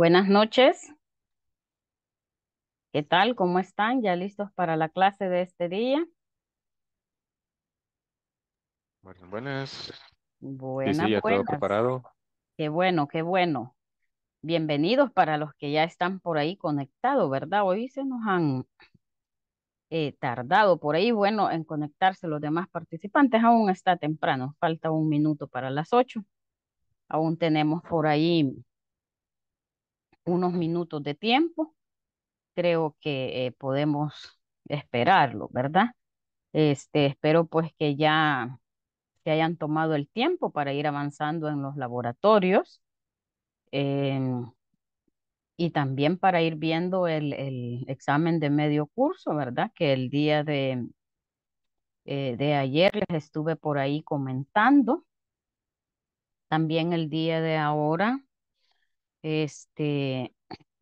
Buenas noches. ¿Qué tal? ¿Cómo están? ¿Ya listos para la clase de este día? Buenas, buenas. ya Todo preparado. Qué bueno, qué bueno. Bienvenidos para los que ya están por ahí conectados, ¿verdad? Hoy se nos han eh, tardado por ahí, bueno, en conectarse los demás participantes. Aún está temprano, falta un minuto para las ocho. Aún tenemos por ahí unos minutos de tiempo, creo que eh, podemos esperarlo, ¿verdad? Este, espero pues que ya se hayan tomado el tiempo para ir avanzando en los laboratorios em, y también para ir viendo el, el, examen de medio curso, ¿verdad? Que el día de, eh, de ayer les estuve por ahí comentando. También el día de ahora este,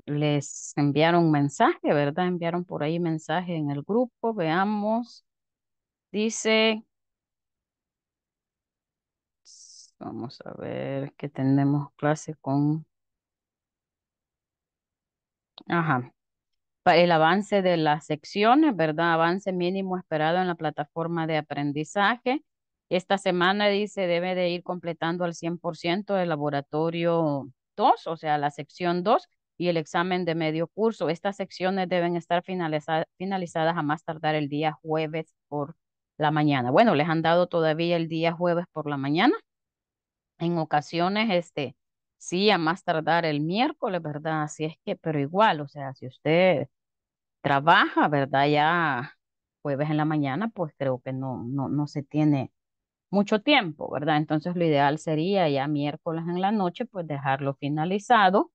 les enviaron mensaje, ¿verdad? Enviaron por ahí mensaje en el grupo, veamos. Dice, vamos a ver que tenemos clase con... Ajá. El avance de las secciones, ¿verdad? Avance mínimo esperado en la plataforma de aprendizaje. Esta semana dice debe de ir completando al 100% el laboratorio o sea, la sección 2 y el examen de medio curso. Estas secciones deben estar finalizadas a más tardar el día jueves por la mañana. Bueno, les han dado todavía el día jueves por la mañana. En ocasiones, este, sí, a más tardar el miércoles, ¿verdad? Así es que, pero igual, o sea, si usted trabaja, ¿verdad? Ya jueves en la mañana, pues creo que no, no, no se tiene mucho tiempo, ¿verdad? Entonces lo ideal sería ya miércoles en la noche, pues dejarlo finalizado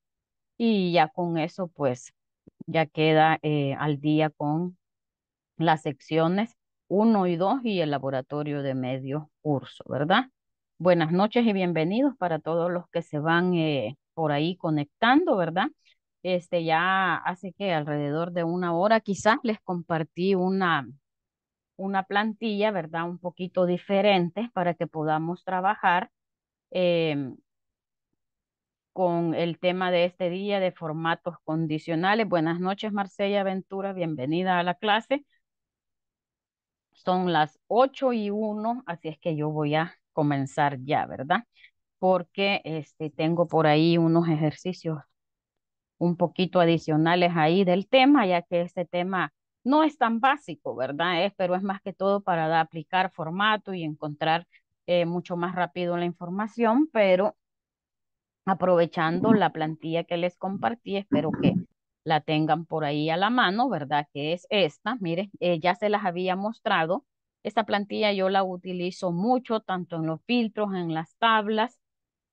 y ya con eso, pues ya queda eh, al día con las secciones 1 y 2 y el laboratorio de medio curso, ¿verdad? Buenas noches y bienvenidos para todos los que se van eh, por ahí conectando, ¿verdad? Este ya hace que alrededor de una hora quizás les compartí una una plantilla, ¿verdad? Un poquito diferente para que podamos trabajar em, con el tema de este día de formatos condicionales. Buenas noches, Marcella Ventura, bienvenida a la clase. Son las ocho y uno, así es que yo voy a comenzar ya, ¿verdad? Porque este, tengo por ahí unos ejercicios un poquito adicionales ahí del tema, ya que este tema no es tan básico, ¿verdad? Es, pero es más que todo para aplicar formato y encontrar eh, mucho más rápido la información, pero aprovechando la plantilla que les compartí, espero que la tengan por ahí a la mano, ¿verdad? Que es esta, miren, eh, ya se las había mostrado. Esta plantilla yo la utilizo mucho, tanto en los filtros, en las tablas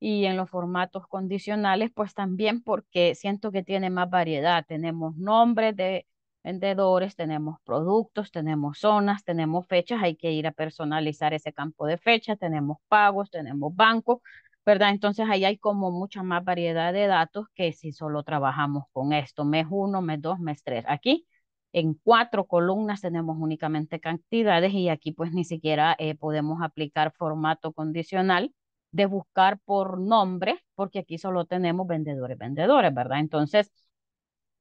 y en los formatos condicionales, pues también porque siento que tiene más variedad. Tenemos nombres de vendedores, tenemos productos, tenemos zonas, tenemos fechas, hay que ir a personalizar ese campo de fechas, tenemos pagos, tenemos banco ¿verdad? Entonces ahí hay como mucha más variedad de datos que si solo trabajamos con esto, mes uno, mes dos, mes tres. Aquí en cuatro columnas tenemos únicamente cantidades y aquí pues ni siquiera eh, podemos aplicar formato condicional de buscar por nombre, porque aquí solo tenemos vendedores, vendedores, ¿verdad? Entonces,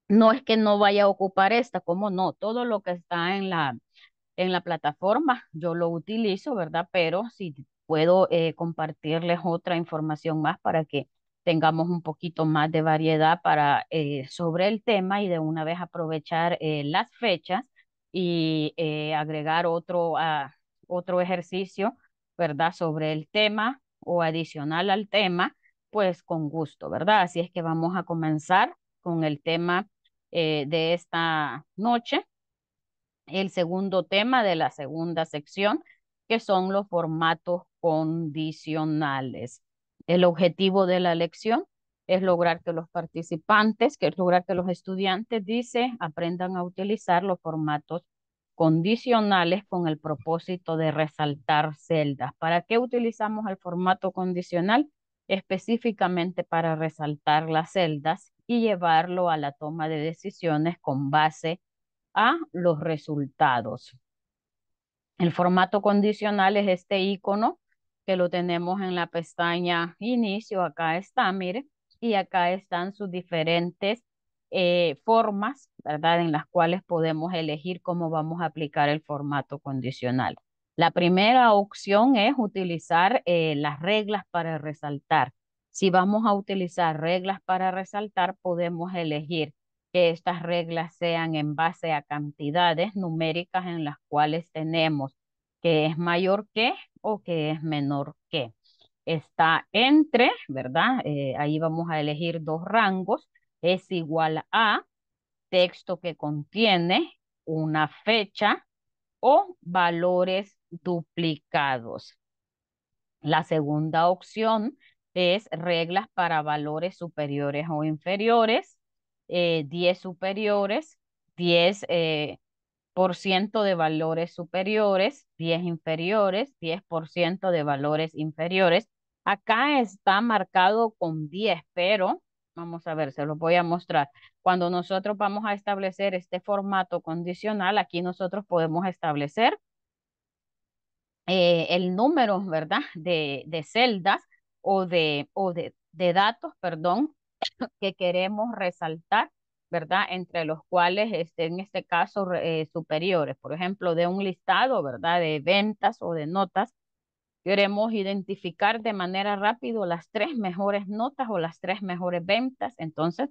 no es que no vaya a ocupar esta, como no, todo lo que está en la, en la plataforma yo lo utilizo, ¿verdad? Pero si puedo eh, compartirles otra información más para que tengamos un poquito más de variedad para, eh, sobre el tema y de una vez aprovechar eh, las fechas y agregar otro, ah, otro ejercicio, ¿verdad? Sobre el tema o adicional al tema, pues con gusto, ¿verdad? Así es que vamos a comenzar con el tema eh, de esta noche. El segundo tema de la segunda sección, que son los formatos condicionales. El objetivo de la lección es lograr que los participantes, que es lograr que los estudiantes, dice, aprendan a utilizar los formatos condicionales con el propósito de resaltar celdas. ¿Para qué utilizamos el formato condicional? Específicamente para resaltar las celdas y llevarlo a la toma de decisiones con base a los resultados. El formato condicional es este icono que lo tenemos en la pestaña inicio, acá está, mire, y acá están sus diferentes eh, formas, ¿verdad? En las cuales podemos elegir cómo vamos a aplicar el formato condicional. La primera opción es utilizar eh, las reglas para resaltar. Si vamos a utilizar reglas para resaltar, podemos elegir que estas reglas sean en base a cantidades numéricas en las cuales tenemos que es mayor que o que es menor que. Está entre, ¿verdad? Eh, ahí vamos a elegir dos rangos. Es igual a texto que contiene una fecha o valores duplicados. La segunda opción es reglas para valores superiores o inferiores, 10 eh, superiores, 10 eh, por ciento de valores superiores, 10 inferiores, 10 de valores inferiores. Acá está marcado con 10, pero vamos a ver, se lo voy a mostrar. Cuando nosotros vamos a establecer este formato condicional, aquí nosotros podemos establecer eh, el número, ¿verdad? De, de celdas o de, o de, de datos, perdón, que queremos resaltar, ¿verdad? Entre los cuales, este, en este caso, eh, superiores, por ejemplo, de un listado, ¿verdad? De ventas o de notas, queremos identificar de manera rápida las tres mejores notas o las tres mejores ventas. Entonces,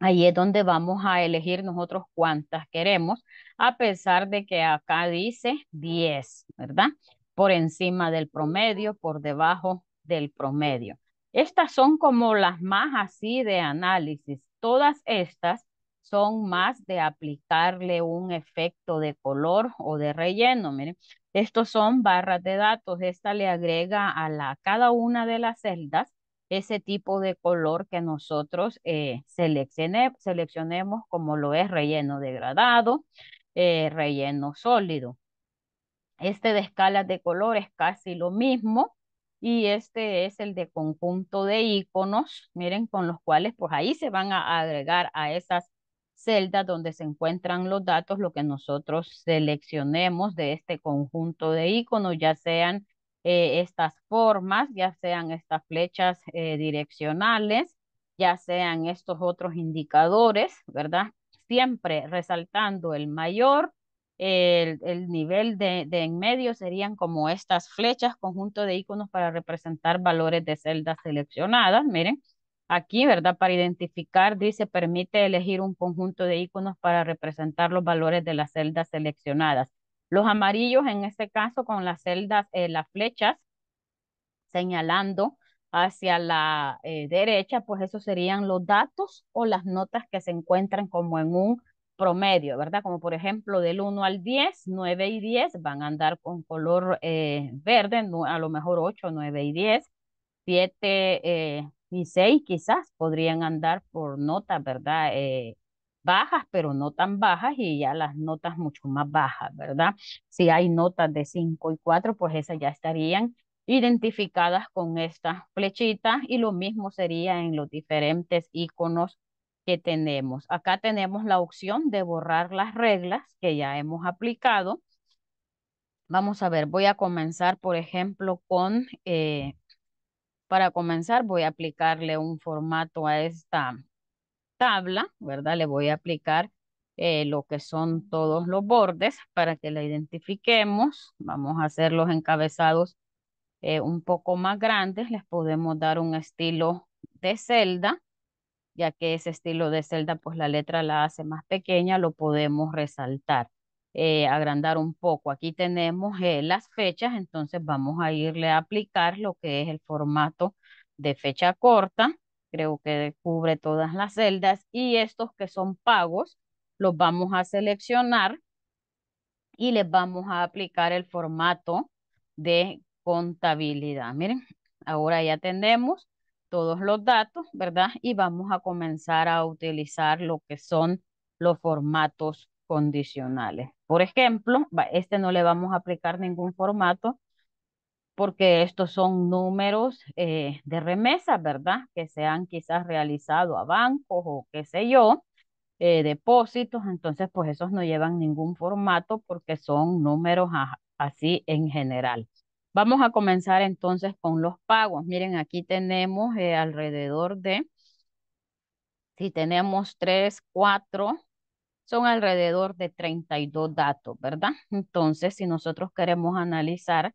ahí es donde vamos a elegir nosotros cuántas queremos, a pesar de que acá dice 10, ¿verdad? Por encima del promedio, por debajo del promedio. Estas son como las más así de análisis. Todas estas son más de aplicarle un efecto de color o de relleno. Miren, estos son barras de datos. Esta le agrega a, la, cada una de las celdas ese tipo de color que nosotros eh, seleccione, seleccionemos como lo es relleno degradado, eh, relleno sólido. Este de escalas de color es casi lo mismo y este es el de conjunto de iconos, miren, con los cuales pues ahí se van a agregar a esas celdas donde se encuentran los datos, lo que nosotros seleccionemos de este conjunto de iconos, ya sean eh, estas formas, ya sean estas flechas eh, direccionales, ya sean estos otros indicadores, ¿verdad? Siempre resaltando el mayor, el, el, nivel de, de, en medio serían como estas flechas, conjunto de iconos para representar valores de celdas seleccionadas. Miren, aquí, ¿verdad? Para identificar, dice, permite elegir un conjunto de iconos para representar los valores de las celdas seleccionadas. Los amarillos, en este caso, con las celdas, eh, las flechas, señalando hacia la eh, derecha, pues esos serían los datos o las notas que se encuentran como en un promedio, ¿verdad? Como por ejemplo del 1 al 10, 9 y 10 van a andar con color eh, verde, a lo mejor 8, 9 y 10, 7 eh, y 6 quizás podrían andar por notas, ¿verdad? Eh, bajas, pero no tan bajas y ya las notas mucho más bajas, ¿verdad? Si hay notas de 5 y 4, pues esas ya estarían identificadas con esta flechita y lo mismo sería en los diferentes iconos que tenemos. Acá tenemos la opción de borrar las reglas que ya hemos aplicado. Vamos a ver, voy a comenzar, por ejemplo, con, eh, para comenzar voy a aplicarle un formato a esta tabla, ¿verdad? Le voy a aplicar eh, lo que son todos los bordes para que la identifiquemos. Vamos a hacer los encabezados eh, un poco más grandes. Les podemos dar un estilo de celda ya que ese estilo de celda, pues la letra la hace más pequeña, lo podemos resaltar, eh, agrandar un poco. Aquí tenemos eh, las fechas, entonces vamos a irle a aplicar lo que es el formato de fecha corta, creo que cubre todas las celdas, y estos que son pagos, los vamos a seleccionar y les vamos a aplicar el formato de contabilidad. Miren, ahora ya tenemos todos los datos, ¿verdad? Y vamos a comenzar a utilizar lo que son los formatos condicionales. Por ejemplo, este no le vamos a aplicar ningún formato porque estos son números eh, de remesa, ¿verdad? Que se han quizás realizado a bancos o qué sé yo, eh, depósitos, entonces pues esos no llevan ningún formato porque son números así en general. Vamos a comenzar entonces con los pagos. Miren, aquí tenemos eh, alrededor de, si tenemos tres, cuatro, son alrededor de 32 datos, ¿verdad? Entonces, si nosotros queremos analizar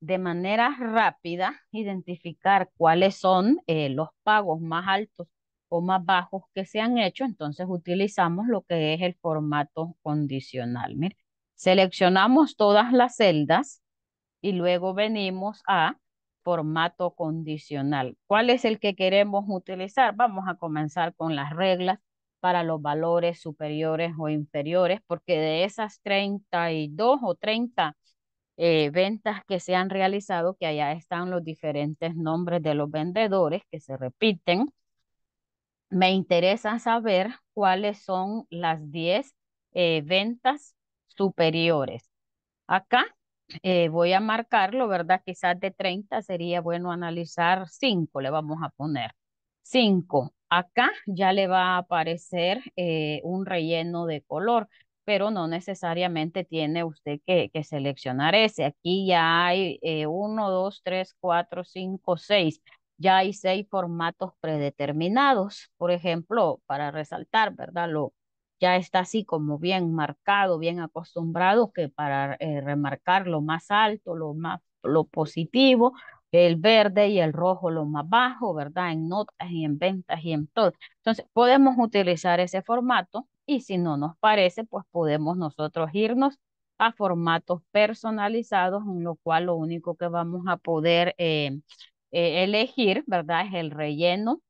de manera rápida, identificar cuáles son eh, los pagos más altos o más bajos que se han hecho, entonces utilizamos lo que es el formato condicional. Miren, seleccionamos todas las celdas y luego venimos a formato condicional. ¿Cuál es el que queremos utilizar? Vamos a comenzar con las reglas para los valores superiores o inferiores, porque de esas 32 o 30 eh, ventas que se han realizado, que allá están los diferentes nombres de los vendedores que se repiten, me interesa saber cuáles son las 10 eh, ventas superiores. Acá eh, voy a marcarlo, ¿verdad? Quizás de 30 sería bueno analizar 5, le vamos a poner 5. Acá ya le va a aparecer eh, un relleno de color, pero no necesariamente tiene usted que, seleccionar ese. Aquí ya hay 1, 2, 3, 4, 5, 6 ya hay 6 formatos predeterminados. Por ejemplo, para resaltar, ¿verdad? Lo, ya está así como bien marcado, bien acostumbrado, que para eh, remarcar lo más alto, lo más lo positivo, el verde y el rojo lo más bajo, ¿verdad? En notas y en ventas y en todo. Entonces, podemos utilizar ese formato y si no nos parece, pues podemos nosotros irnos a formatos personalizados, en lo cual lo único que vamos a poder eh, eh, elegir, ¿verdad? Es el relleno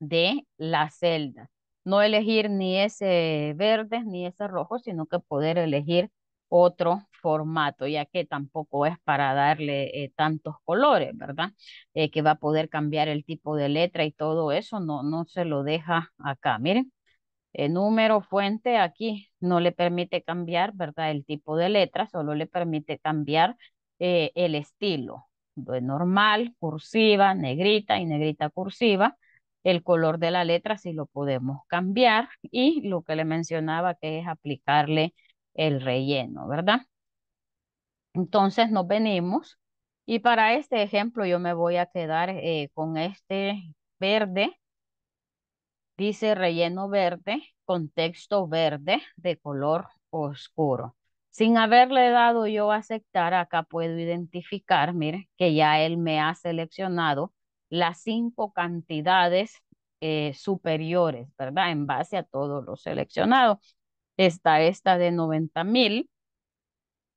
de las celdas no elegir ni ese verde ni ese rojo, sino que poder elegir otro formato, ya que tampoco es para darle eh, tantos colores, ¿verdad? Eh, que va a poder cambiar el tipo de letra y todo eso, no, no se lo deja acá, miren. El eh, número fuente aquí no le permite cambiar, ¿verdad? El tipo de letra, solo le permite cambiar el estilo, normal, cursiva, negrita y negrita cursiva, el color de la letra si lo podemos cambiar y lo que le mencionaba que es aplicarle el relleno, ¿verdad? Entonces nos venimos y para este ejemplo yo me voy a quedar eh, con este verde. Dice relleno verde con texto verde de color oscuro. Sin haberle dado yo aceptar, acá puedo identificar, miren, que ya él me ha seleccionado las cinco cantidades eh, superiores, ¿verdad? En base a todos los seleccionados. Está esta de 90 mil,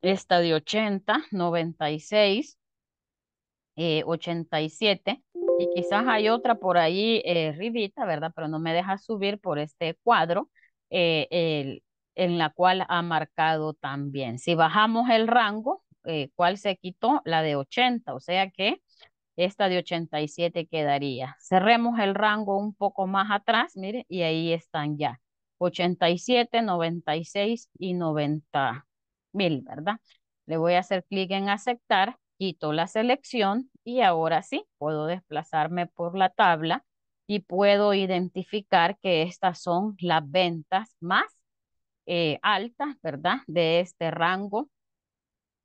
esta de 80, 96, eh, 87 y quizás hay otra por ahí eh, ¿verdad? Pero no me deja subir por este cuadro eh, el, en la cual ha marcado también. Si bajamos el rango, eh, ¿cuál se quitó? La de 80, o sea que esta de 87 quedaría. Cerremos el rango un poco más atrás, mire, y ahí están ya. 87, 96 y 90 mil, ¿verdad? Le voy a hacer clic en aceptar, quito la selección y ahora sí puedo desplazarme por la tabla y puedo identificar que estas son las ventas más eh, altas, ¿verdad? De este rango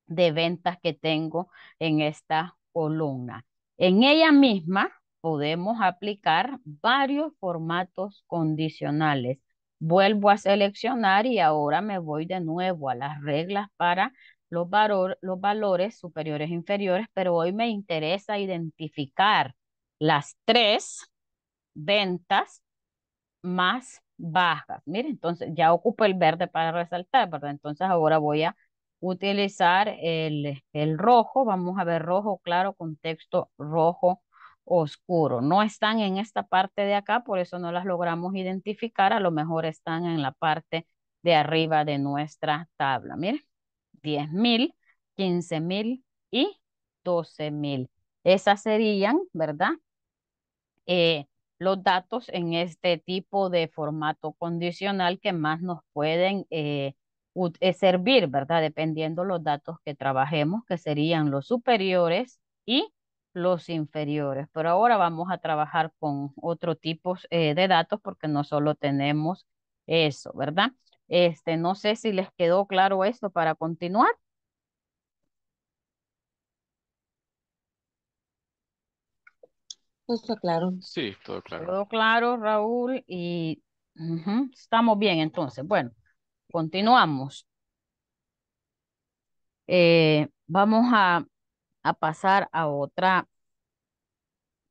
de ventas que tengo en esta columna. En ella misma podemos aplicar varios formatos condicionales. Vuelvo a seleccionar y ahora me voy de nuevo a las reglas para los, valores superiores e inferiores, pero hoy me interesa identificar las tres ventas más bajas. Miren, entonces ya ocupo el verde para resaltar, ¿verdad? Entonces ahora voy a utilizar el, el rojo, vamos a ver rojo claro con texto rojo oscuro. No están en esta parte de acá, por eso no las logramos identificar, a lo mejor están en la parte de arriba de nuestra tabla. Miren, 10.000, 15.000 y 12.000. Esas serían, ¿verdad? Eh, los datos en este tipo de formato condicional que más nos pueden eh, eh, servir, ¿verdad? Dependiendo los datos que trabajemos, que serían los superiores y los inferiores. Pero ahora vamos a trabajar con otro tipo eh, de datos porque no solo tenemos eso, ¿verdad? Este, no sé si les quedó claro esto para continuar. Todo claro. Sí, todo claro. Todo claro, Raúl, y estamos bien entonces. Bueno. Continuamos. Eh, vamos a, pasar a otra,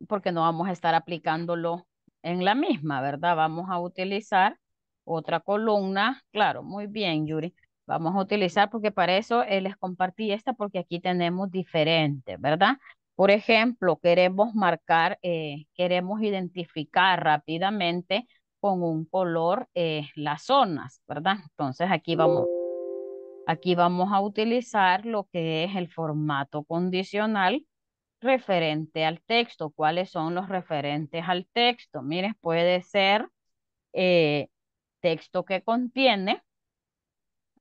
porque no vamos a estar aplicándolo en la misma, ¿verdad? Vamos a utilizar otra columna. Claro, muy bien, Yuri. Vamos a utilizar porque para eso eh, les compartí esta porque aquí tenemos diferente, ¿verdad? Por ejemplo, queremos marcar, eh, queremos identificar rápidamente con un color eh, las zonas, ¿verdad? Entonces aquí vamos, aquí vamos a utilizar lo que es el formato condicional referente al texto. ¿Cuáles son los referentes al texto? Miren, puede ser eh, texto que contiene,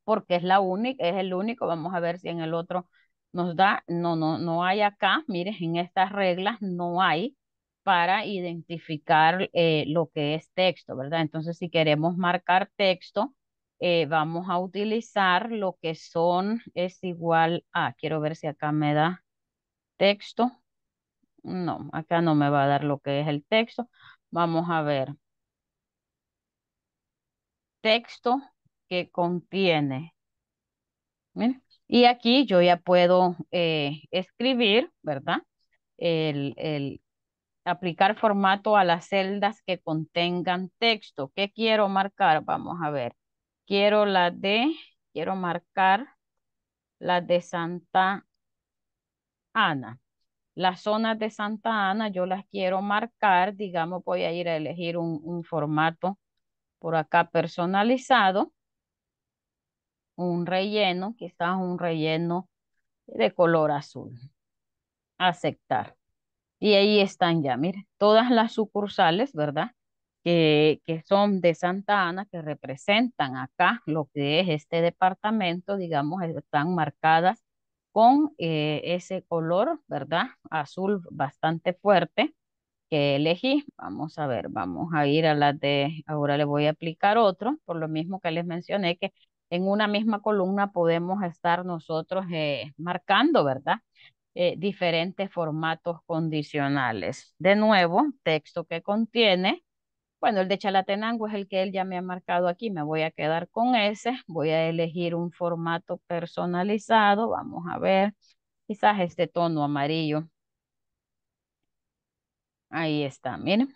porque es la única, es el único, vamos a ver si en el otro nos da, no, no, no hay acá, miren, en estas reglas no hay para identificar eh, lo que es texto, ¿verdad? Entonces, si queremos marcar texto, eh, vamos a utilizar lo que son es igual a, quiero ver si acá me da texto. No, acá no me va a dar lo que es el texto. Vamos a ver. Texto que contiene. y aquí yo ya puedo eh, escribir, ¿verdad? El, el, aplicar formato a las celdas que contengan texto. ¿Qué quiero marcar? Vamos a ver. Quiero la de, quiero marcar la de Santa Ana. Las zonas de Santa Ana yo las quiero marcar, digamos voy a ir a elegir un, formato por acá personalizado, un relleno, quizás un relleno de color azul. Aceptar. Y ahí están ya, mire, todas las sucursales, ¿verdad? Que, que son de Santa Ana, que representan acá lo que es este departamento, digamos, están marcadas con eh, ese color, ¿verdad? Azul bastante fuerte que elegí. Vamos a ver, vamos a ir a la de, ahora le voy a aplicar otro, por lo mismo que les mencioné, que en una misma columna podemos estar nosotros eh, marcando, ¿verdad? Eh, diferentes formatos condicionales. De nuevo, texto que contiene, bueno, el de Chalatenango es el que él ya me ha marcado aquí, me voy a quedar con ese, voy a elegir un formato personalizado, vamos a ver, quizás este tono amarillo. Ahí está, miren.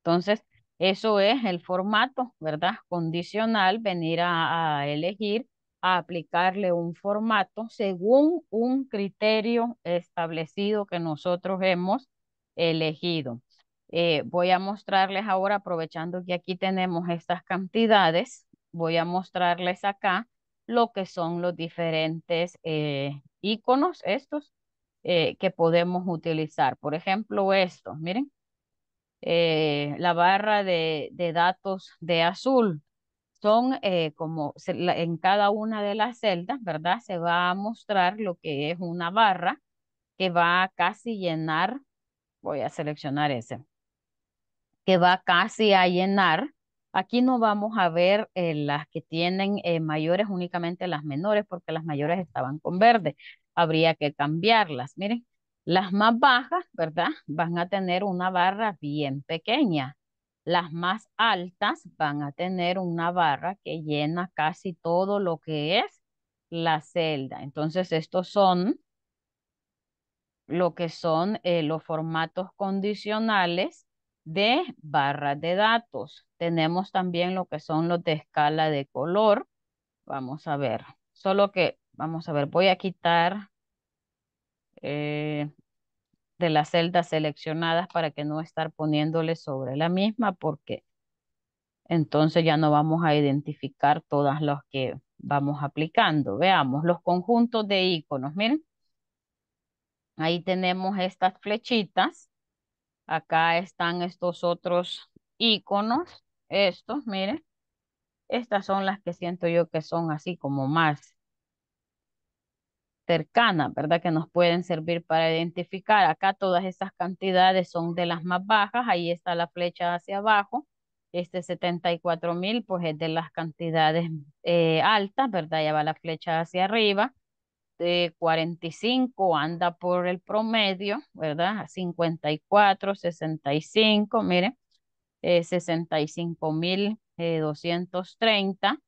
Entonces, eso es el formato, ¿verdad? Condicional, venir a, a elegir a aplicarle un formato según un criterio establecido que nosotros hemos elegido. Eh, voy a mostrarles ahora, aprovechando que aquí tenemos estas cantidades, voy a mostrarles acá lo que son los diferentes eh, iconos, estos eh, que podemos utilizar. Por ejemplo, esto, miren, la barra de, de datos de azul son eh, como en cada una de las celdas, ¿verdad? Se va a mostrar lo que es una barra que va a casi llenar, voy a seleccionar ese, que va casi a llenar. Aquí no vamos a ver eh, las que tienen eh, mayores, únicamente las menores, porque las mayores estaban con verde. Habría que cambiarlas. Miren, las más bajas, ¿verdad? Van a tener una barra bien pequeña. Las más altas van a tener una barra que llena casi todo lo que es la celda. Entonces, estos son lo que son eh, los formatos condicionales de barras de datos. Tenemos también lo que son los de escala de color. Vamos a ver. Solo que, vamos a ver, voy a quitar eh, de las celdas seleccionadas para que no estar poniéndole sobre la misma porque entonces ya no vamos a identificar todas las que vamos aplicando. Veamos los conjuntos de iconos. Miren, ahí tenemos estas flechitas. Acá están estos otros iconos. Estos, miren. Estas son las que siento yo que son así como más cercanas, ¿verdad? Que nos pueden servir para identificar. Acá todas esas cantidades son de las más bajas, ahí está la flecha hacia abajo. Este cuatro mil, pues es de las cantidades eh, altas, ¿verdad? Ya va la flecha hacia arriba. De eh, 45 anda por el promedio, ¿verdad? 54, 65, miren, eh, 65 mil eh, doscientos treinta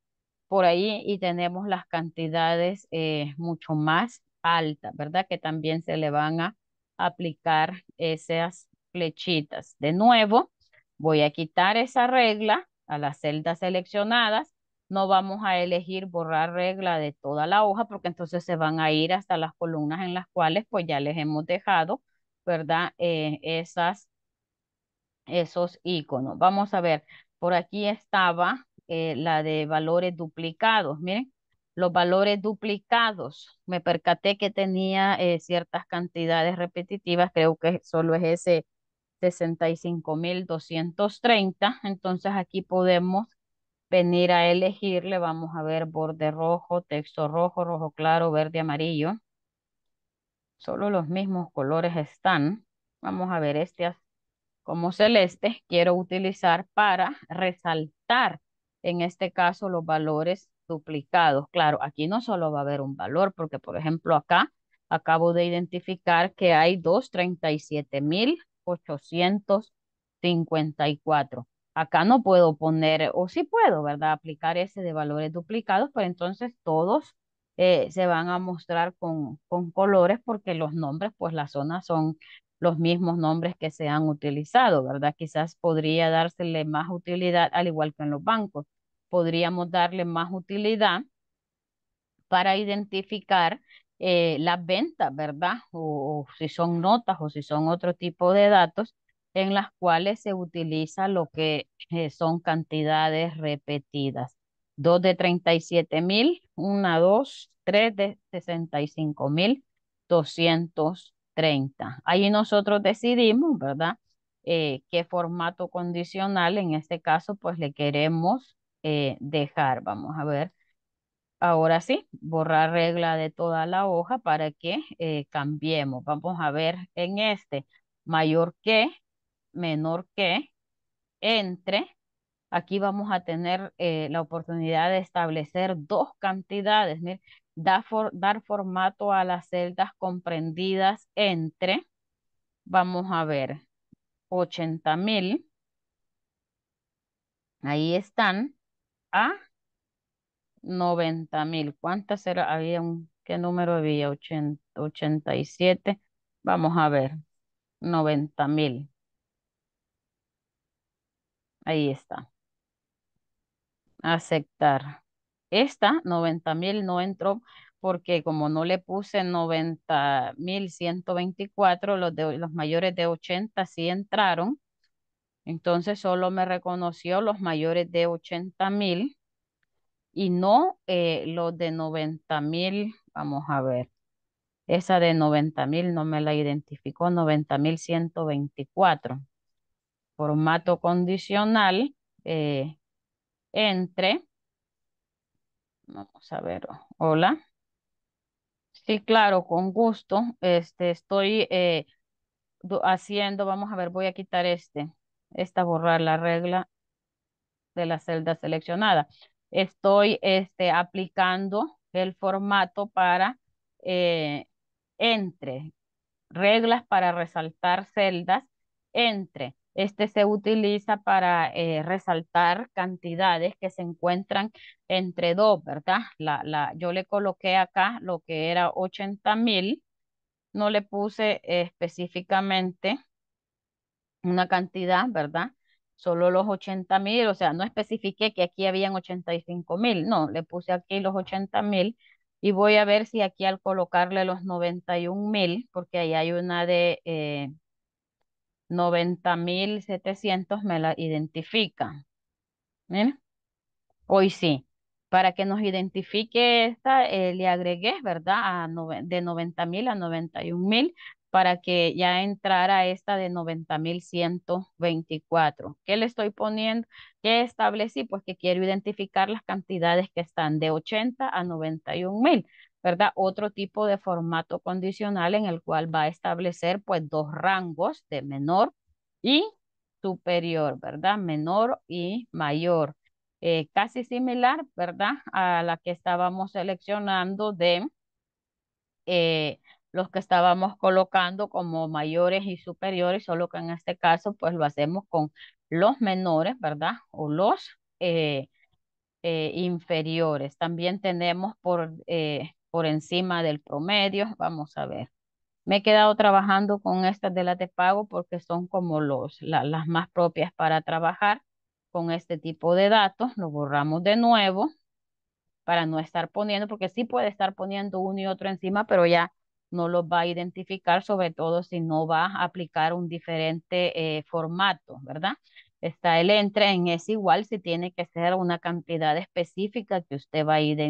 por ahí y tenemos las cantidades eh, mucho más altas, ¿verdad? Que también se le van a aplicar esas flechitas. De nuevo, voy a quitar esa regla a las celdas seleccionadas. No vamos a elegir borrar regla de toda la hoja porque entonces se van a ir hasta las columnas en las cuales pues ya les hemos dejado, ¿verdad? Eh, esas, esos iconos. Vamos a ver, por aquí estaba eh, la de valores duplicados. Miren, los valores duplicados. Me percaté que tenía eh, ciertas cantidades repetitivas. Creo que solo es ese 65.230. Entonces aquí podemos venir a elegirle. Vamos a ver borde rojo, texto rojo, rojo claro, verde, amarillo. Solo los mismos colores están. Vamos a ver este como celeste. Quiero utilizar para resaltar en este caso los valores duplicados. Claro, aquí no solo va a haber un valor, porque por ejemplo acá acabo de identificar que hay 237,854, Acá no puedo poner, o sí puedo, ¿verdad? Aplicar ese de valores duplicados, pero entonces todos eh, se van a mostrar con, con colores porque los nombres, pues las zonas son los mismos nombres que se han utilizado, ¿verdad? Quizás podría dársele más utilidad al igual que en los bancos podríamos darle más utilidad para identificar eh, las ventas, ¿verdad? O, si son notas o si son otro tipo de datos en las cuales se utiliza lo que eh, son cantidades repetidas. Dos de 37,000, mil, una, dos, tres de 65 mil, 230. Ahí nosotros decidimos, ¿verdad? Eh, qué formato condicional, en este caso, pues le queremos eh, dejar. Vamos a ver. Ahora sí, borrar regla de toda la hoja para que eh, cambiemos. Vamos a ver en este, mayor que, menor que, entre. Aquí vamos a tener eh, la oportunidad de establecer dos cantidades. dar formato a las celdas comprendidas entre, vamos a ver, 80.000, mil. Ahí están. 90 mil. ¿Cuántas era? Había un, ¿qué número había? 80, 87. Vamos a ver. 90 mil. Ahí está. Aceptar. Esta 90 mil no entró porque como no le puse 90 mil 124, los, los mayores de 80 sí entraron entonces solo me reconoció los mayores de 80,000 mil y no eh, los de 90 mil. Vamos a ver. Esa de 90 mil no me la identificó, 90 mil Formato condicional eh, entre. Vamos a ver. Hola. Sí, claro, con gusto. Este, estoy eh, haciendo, vamos a ver, voy a quitar este esta borrar la regla de la celda seleccionada. Estoy este, aplicando el formato para eh, entre, reglas para resaltar celdas, entre. Este se utiliza para eh, resaltar cantidades que se encuentran entre dos, ¿verdad? La, la, yo le coloqué acá lo que era 80,000. mil, no le puse específicamente una cantidad, ¿verdad? Solo los ochenta mil, o sea, no especifique que aquí habían cinco mil, no, le puse aquí los ochenta mil y voy a ver si aquí al colocarle los un mil, porque ahí hay una de eh, noventa mil 700, me la identifica. ¿eh? hoy sí. Para que nos identifique esta, eh, le agregué, ¿verdad? A de noventa mil a un mil para que ya entrara esta de 90.124. ¿Qué le estoy poniendo? ¿Qué establecí? Pues que quiero identificar las cantidades que están de 80 a 91.000, ¿verdad? Otro tipo de formato condicional en el cual va a establecer pues dos rangos de menor y superior, ¿verdad? Menor y mayor. Eh, casi similar, ¿verdad? A la que estábamos seleccionando de... Eh, los que estábamos colocando como mayores y superiores, solo que en este caso pues lo hacemos con los menores, ¿verdad? O los eh, eh, inferiores. También tenemos por, eh, por encima del promedio, vamos a ver. Me he quedado trabajando con estas de las de pago porque son como los, las más propias para trabajar con este tipo de datos. Lo borramos de nuevo para no estar poniendo, porque sí puede estar poniendo uno y otro encima, pero ya no los va a identificar, sobre todo si no va a aplicar un diferente eh, formato, ¿verdad? Está el entre en es igual si tiene que ser una cantidad específica que usted va a ir,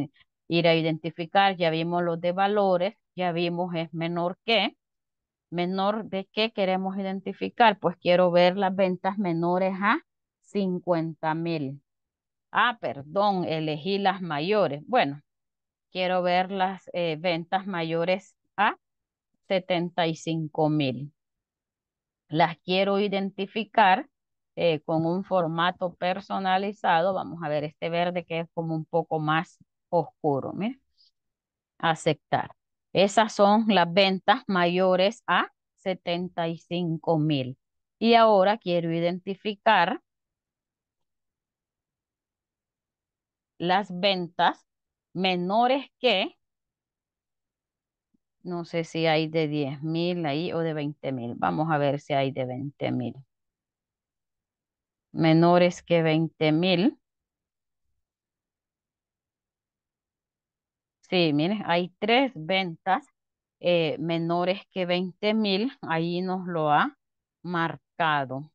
a identificar. Ya vimos los de valores, ya vimos es menor que. Menor de qué queremos identificar? Pues quiero ver las ventas menores a 50 mil. Ah, perdón, elegí las mayores. Bueno, quiero ver las eh, ventas mayores a 75 mil. Las quiero identificar eh, con un formato personalizado. Vamos a ver este verde que es como un poco más oscuro. Aceptar. Esas son las ventas mayores a 75 mil. Y ahora quiero identificar las ventas menores que no sé si hay de 10.000 ahí o de 20.000. Vamos a ver si hay de 20.000. Menores que 20.000. Sí, miren, hay tres ventas eh, menores que 20.000. Ahí nos lo ha marcado.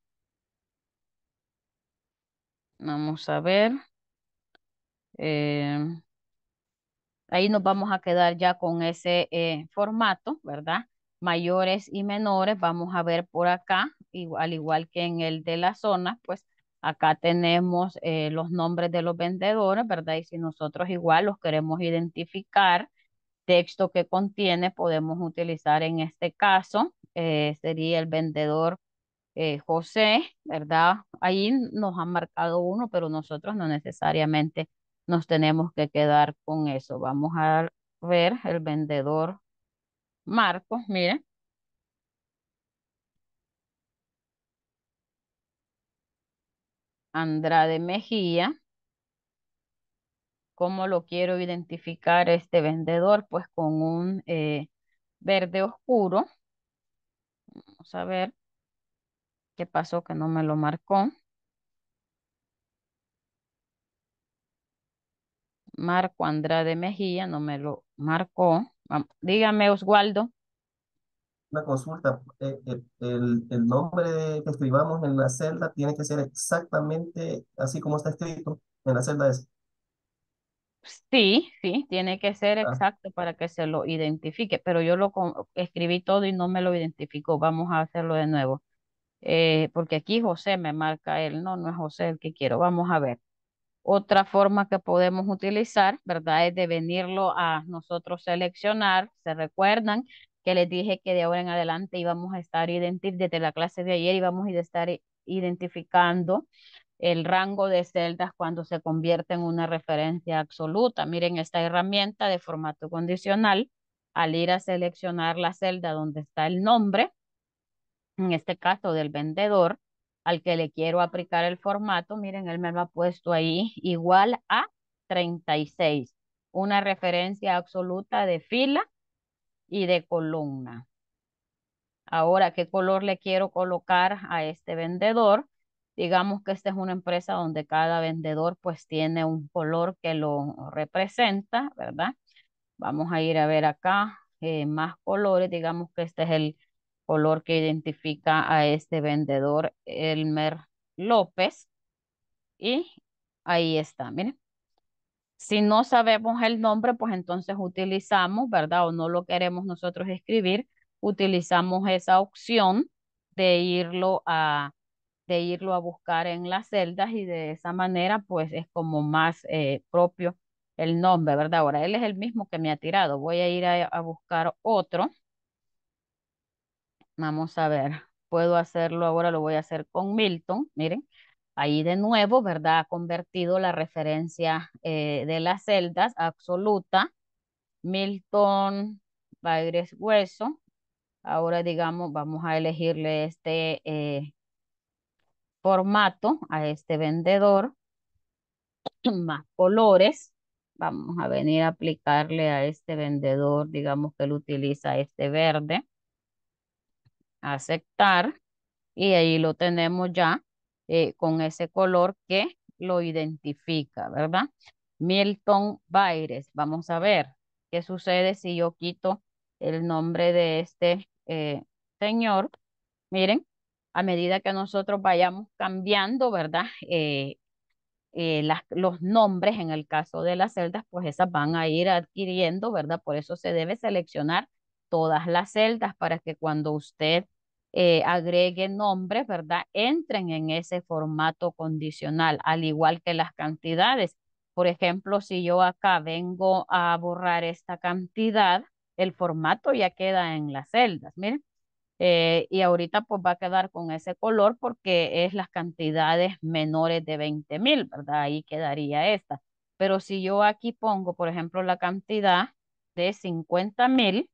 Vamos a ver. Eh, Ahí nos vamos a quedar ya con ese eh, formato, ¿verdad? Mayores y menores, vamos a ver por acá, igual, al igual que en el de las zonas, pues acá tenemos eh, los nombres de los vendedores, ¿verdad? Y si nosotros igual los queremos identificar, texto que contiene, podemos utilizar en este caso, eh, sería el vendedor José, ¿verdad? Ahí nos han marcado uno, pero nosotros no necesariamente nos tenemos que quedar con eso. Vamos a ver el vendedor Marcos, miren. Andrade Mejía. ¿Cómo lo quiero identificar este vendedor? Pues con un eh, verde oscuro. Vamos a ver qué pasó que no me lo marcó. Marco Andrade Mejía, no me lo marcó. Dígame, Oswaldo. Una consulta, eh, eh, el, nombre que escribamos en la celda tiene que ser exactamente así como está escrito en la celda esa. Sí, sí, tiene que ser ah. exacto para que se lo identifique, pero yo lo escribí todo y no me lo identificó. Vamos a hacerlo de nuevo. Eh, porque aquí José me marca él, no, no es José el que quiero. Vamos a ver. Otra forma que podemos utilizar, ¿verdad? Es de venirlo a nosotros seleccionar. ¿Se recuerdan? que les dije que de ahora en adelante íbamos a estar desde la clase de ayer íbamos a estar identificando el rango de celdas cuando se convierte en una referencia absoluta. Miren esta herramienta de formato condicional, al ir a seleccionar la celda donde está el nombre, en este caso del vendedor, al que le quiero aplicar el formato, miren, él me lo ha puesto ahí, igual a 36, una referencia absoluta de fila y de columna. Ahora, ¿qué color le quiero colocar a este vendedor? Digamos que esta es una empresa donde cada vendedor pues tiene un color que lo representa, ¿verdad? Vamos a ir a ver acá eh, más colores, digamos que este es el color que identifica a este vendedor, Elmer López. Y ahí está, miren. Si no sabemos el nombre, pues entonces utilizamos, ¿verdad? O no lo queremos nosotros escribir, utilizamos esa opción de irlo a, de irlo a buscar en las celdas y de esa manera, pues es como más eh, propio el nombre, ¿verdad? Ahora, él es el mismo que me ha tirado. Voy a ir a buscar otro. Vamos a ver, puedo hacerlo ahora, lo voy a hacer con Milton, miren. Ahí de nuevo, ¿verdad? Ha convertido la referencia eh, de las celdas absoluta. Milton Baires Hueso. Ahora, digamos, vamos a elegirle este eh, formato a este vendedor. Más colores. Vamos a venir a aplicarle a este vendedor, digamos que lo utiliza este verde aceptar y ahí lo tenemos ya eh, con ese color que lo identifica, ¿verdad? Milton Baires, vamos a ver qué sucede si yo quito el nombre de este eh, señor. Miren, a medida que nosotros vayamos cambiando, ¿verdad? Eh, los nombres en el caso de las celdas, pues esas van a ir adquiriendo, ¿verdad? Por eso se debe seleccionar todas las celdas para que cuando usted eh, agregue nombres, ¿verdad? Entren en ese formato condicional, al igual que las cantidades. Por ejemplo, si yo acá vengo a borrar esta cantidad, el formato ya queda en las celdas, miren. Eh, y ahorita pues va a quedar con ese color porque es las cantidades menores de 20 mil, ¿verdad? Ahí quedaría esta. Pero si yo aquí pongo, por ejemplo, la cantidad de 50 mil,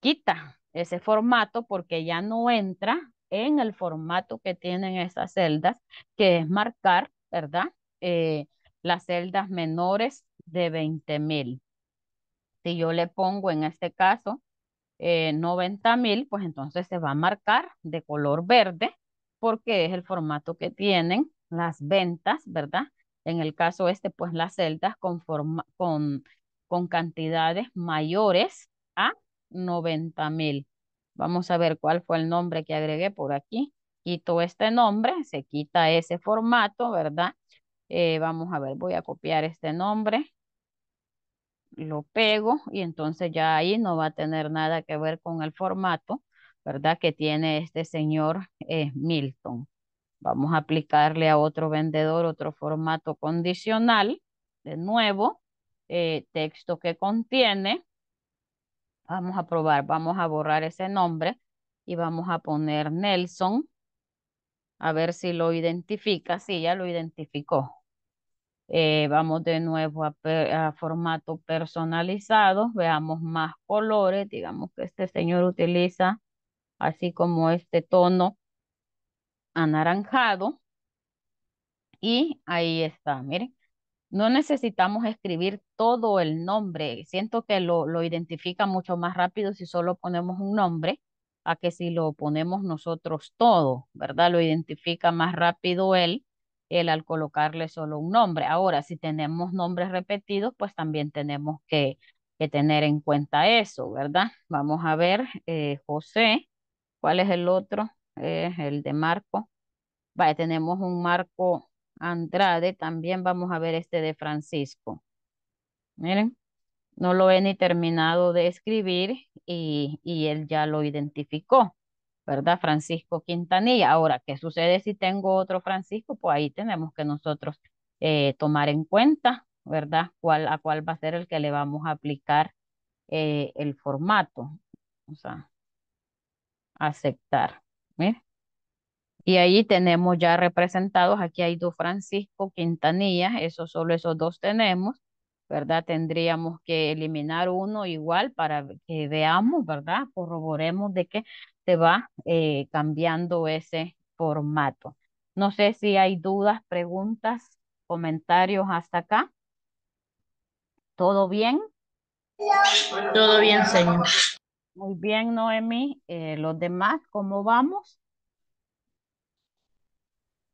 quita ese formato porque ya no entra en el formato que tienen esas celdas, que es marcar, ¿verdad? Eh, las celdas menores de 20.000. Si yo le pongo en este caso eh, mil, pues entonces se va a marcar de color verde porque es el formato que tienen las ventas, ¿verdad? En el caso este, pues las celdas con, con, con cantidades mayores a 90 mil. Vamos a ver cuál fue el nombre que agregué por aquí. Quito este nombre, se quita ese formato, ¿verdad? Eh, vamos a ver, voy a copiar este nombre. Lo pego y entonces ya ahí no va a tener nada que ver con el formato, ¿verdad? Que tiene este señor eh, Milton. Vamos a aplicarle a otro vendedor otro formato condicional. De nuevo, eh, texto que contiene Vamos a probar, vamos a borrar ese nombre y vamos a poner Nelson. A ver si lo identifica, sí, ya lo identificó. Eh, vamos de nuevo a, a, formato personalizado, veamos más colores, digamos que este señor utiliza así como este tono anaranjado. Y ahí está, miren, no necesitamos escribir todo el nombre. Siento que lo, lo identifica mucho más rápido si solo ponemos un nombre a que si lo ponemos nosotros todo, ¿verdad? Lo identifica más rápido él, él al colocarle solo un nombre. Ahora, si tenemos nombres repetidos, pues también tenemos que, tener en cuenta eso, ¿verdad? Vamos a ver, eh, José, ¿cuál es el otro? Es el de Marco. Vale, tenemos un Marco Andrade, también vamos a ver este de Francisco. Miren, no lo he ni terminado de escribir y, y él ya lo identificó, ¿verdad? Francisco Quintanilla. Ahora, ¿qué sucede si tengo otro Francisco? Pues ahí tenemos que nosotros eh, tomar en cuenta, ¿verdad? ¿Cuál, a cuál va a ser el que le vamos a aplicar eh, el formato. O sea, aceptar. Miren. Y ahí tenemos ya representados, aquí hay dos Francisco Quintanilla, eso solo esos dos tenemos, ¿verdad? Tendríamos que eliminar uno igual para que veamos, ¿verdad? Corroboremos de que se va eh, cambiando ese formato. No sé si hay dudas, preguntas, comentarios hasta acá. ¿Todo bien? Todo bien, señor. Muy bien, Noemí. Eh, ¿Los demás cómo vamos?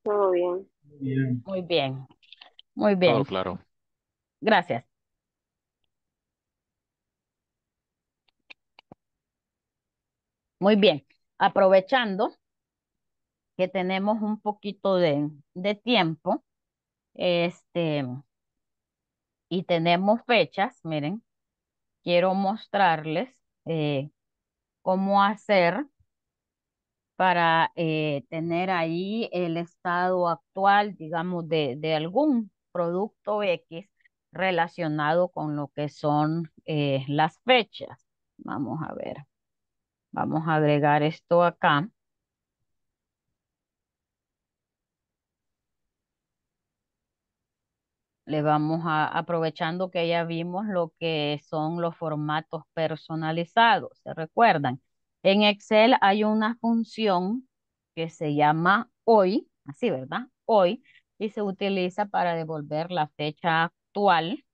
Todo bien. Muy bien. Muy bien. claro. Gracias. Muy bien. Aprovechando que tenemos un poquito de, tiempo, este, y tenemos fechas, miren, quiero mostrarles eh, cómo hacer para eh, tener ahí el estado actual, digamos, de, algún producto X relacionado con lo que son eh, las fechas. Vamos a ver. Vamos a agregar esto acá. le vamos a, aprovechando que ya vimos lo que son los formatos personalizados, ¿se recuerdan? En Excel hay una función que se llama hoy, así, ¿verdad? Hoy, y se utiliza para devolver la fecha actual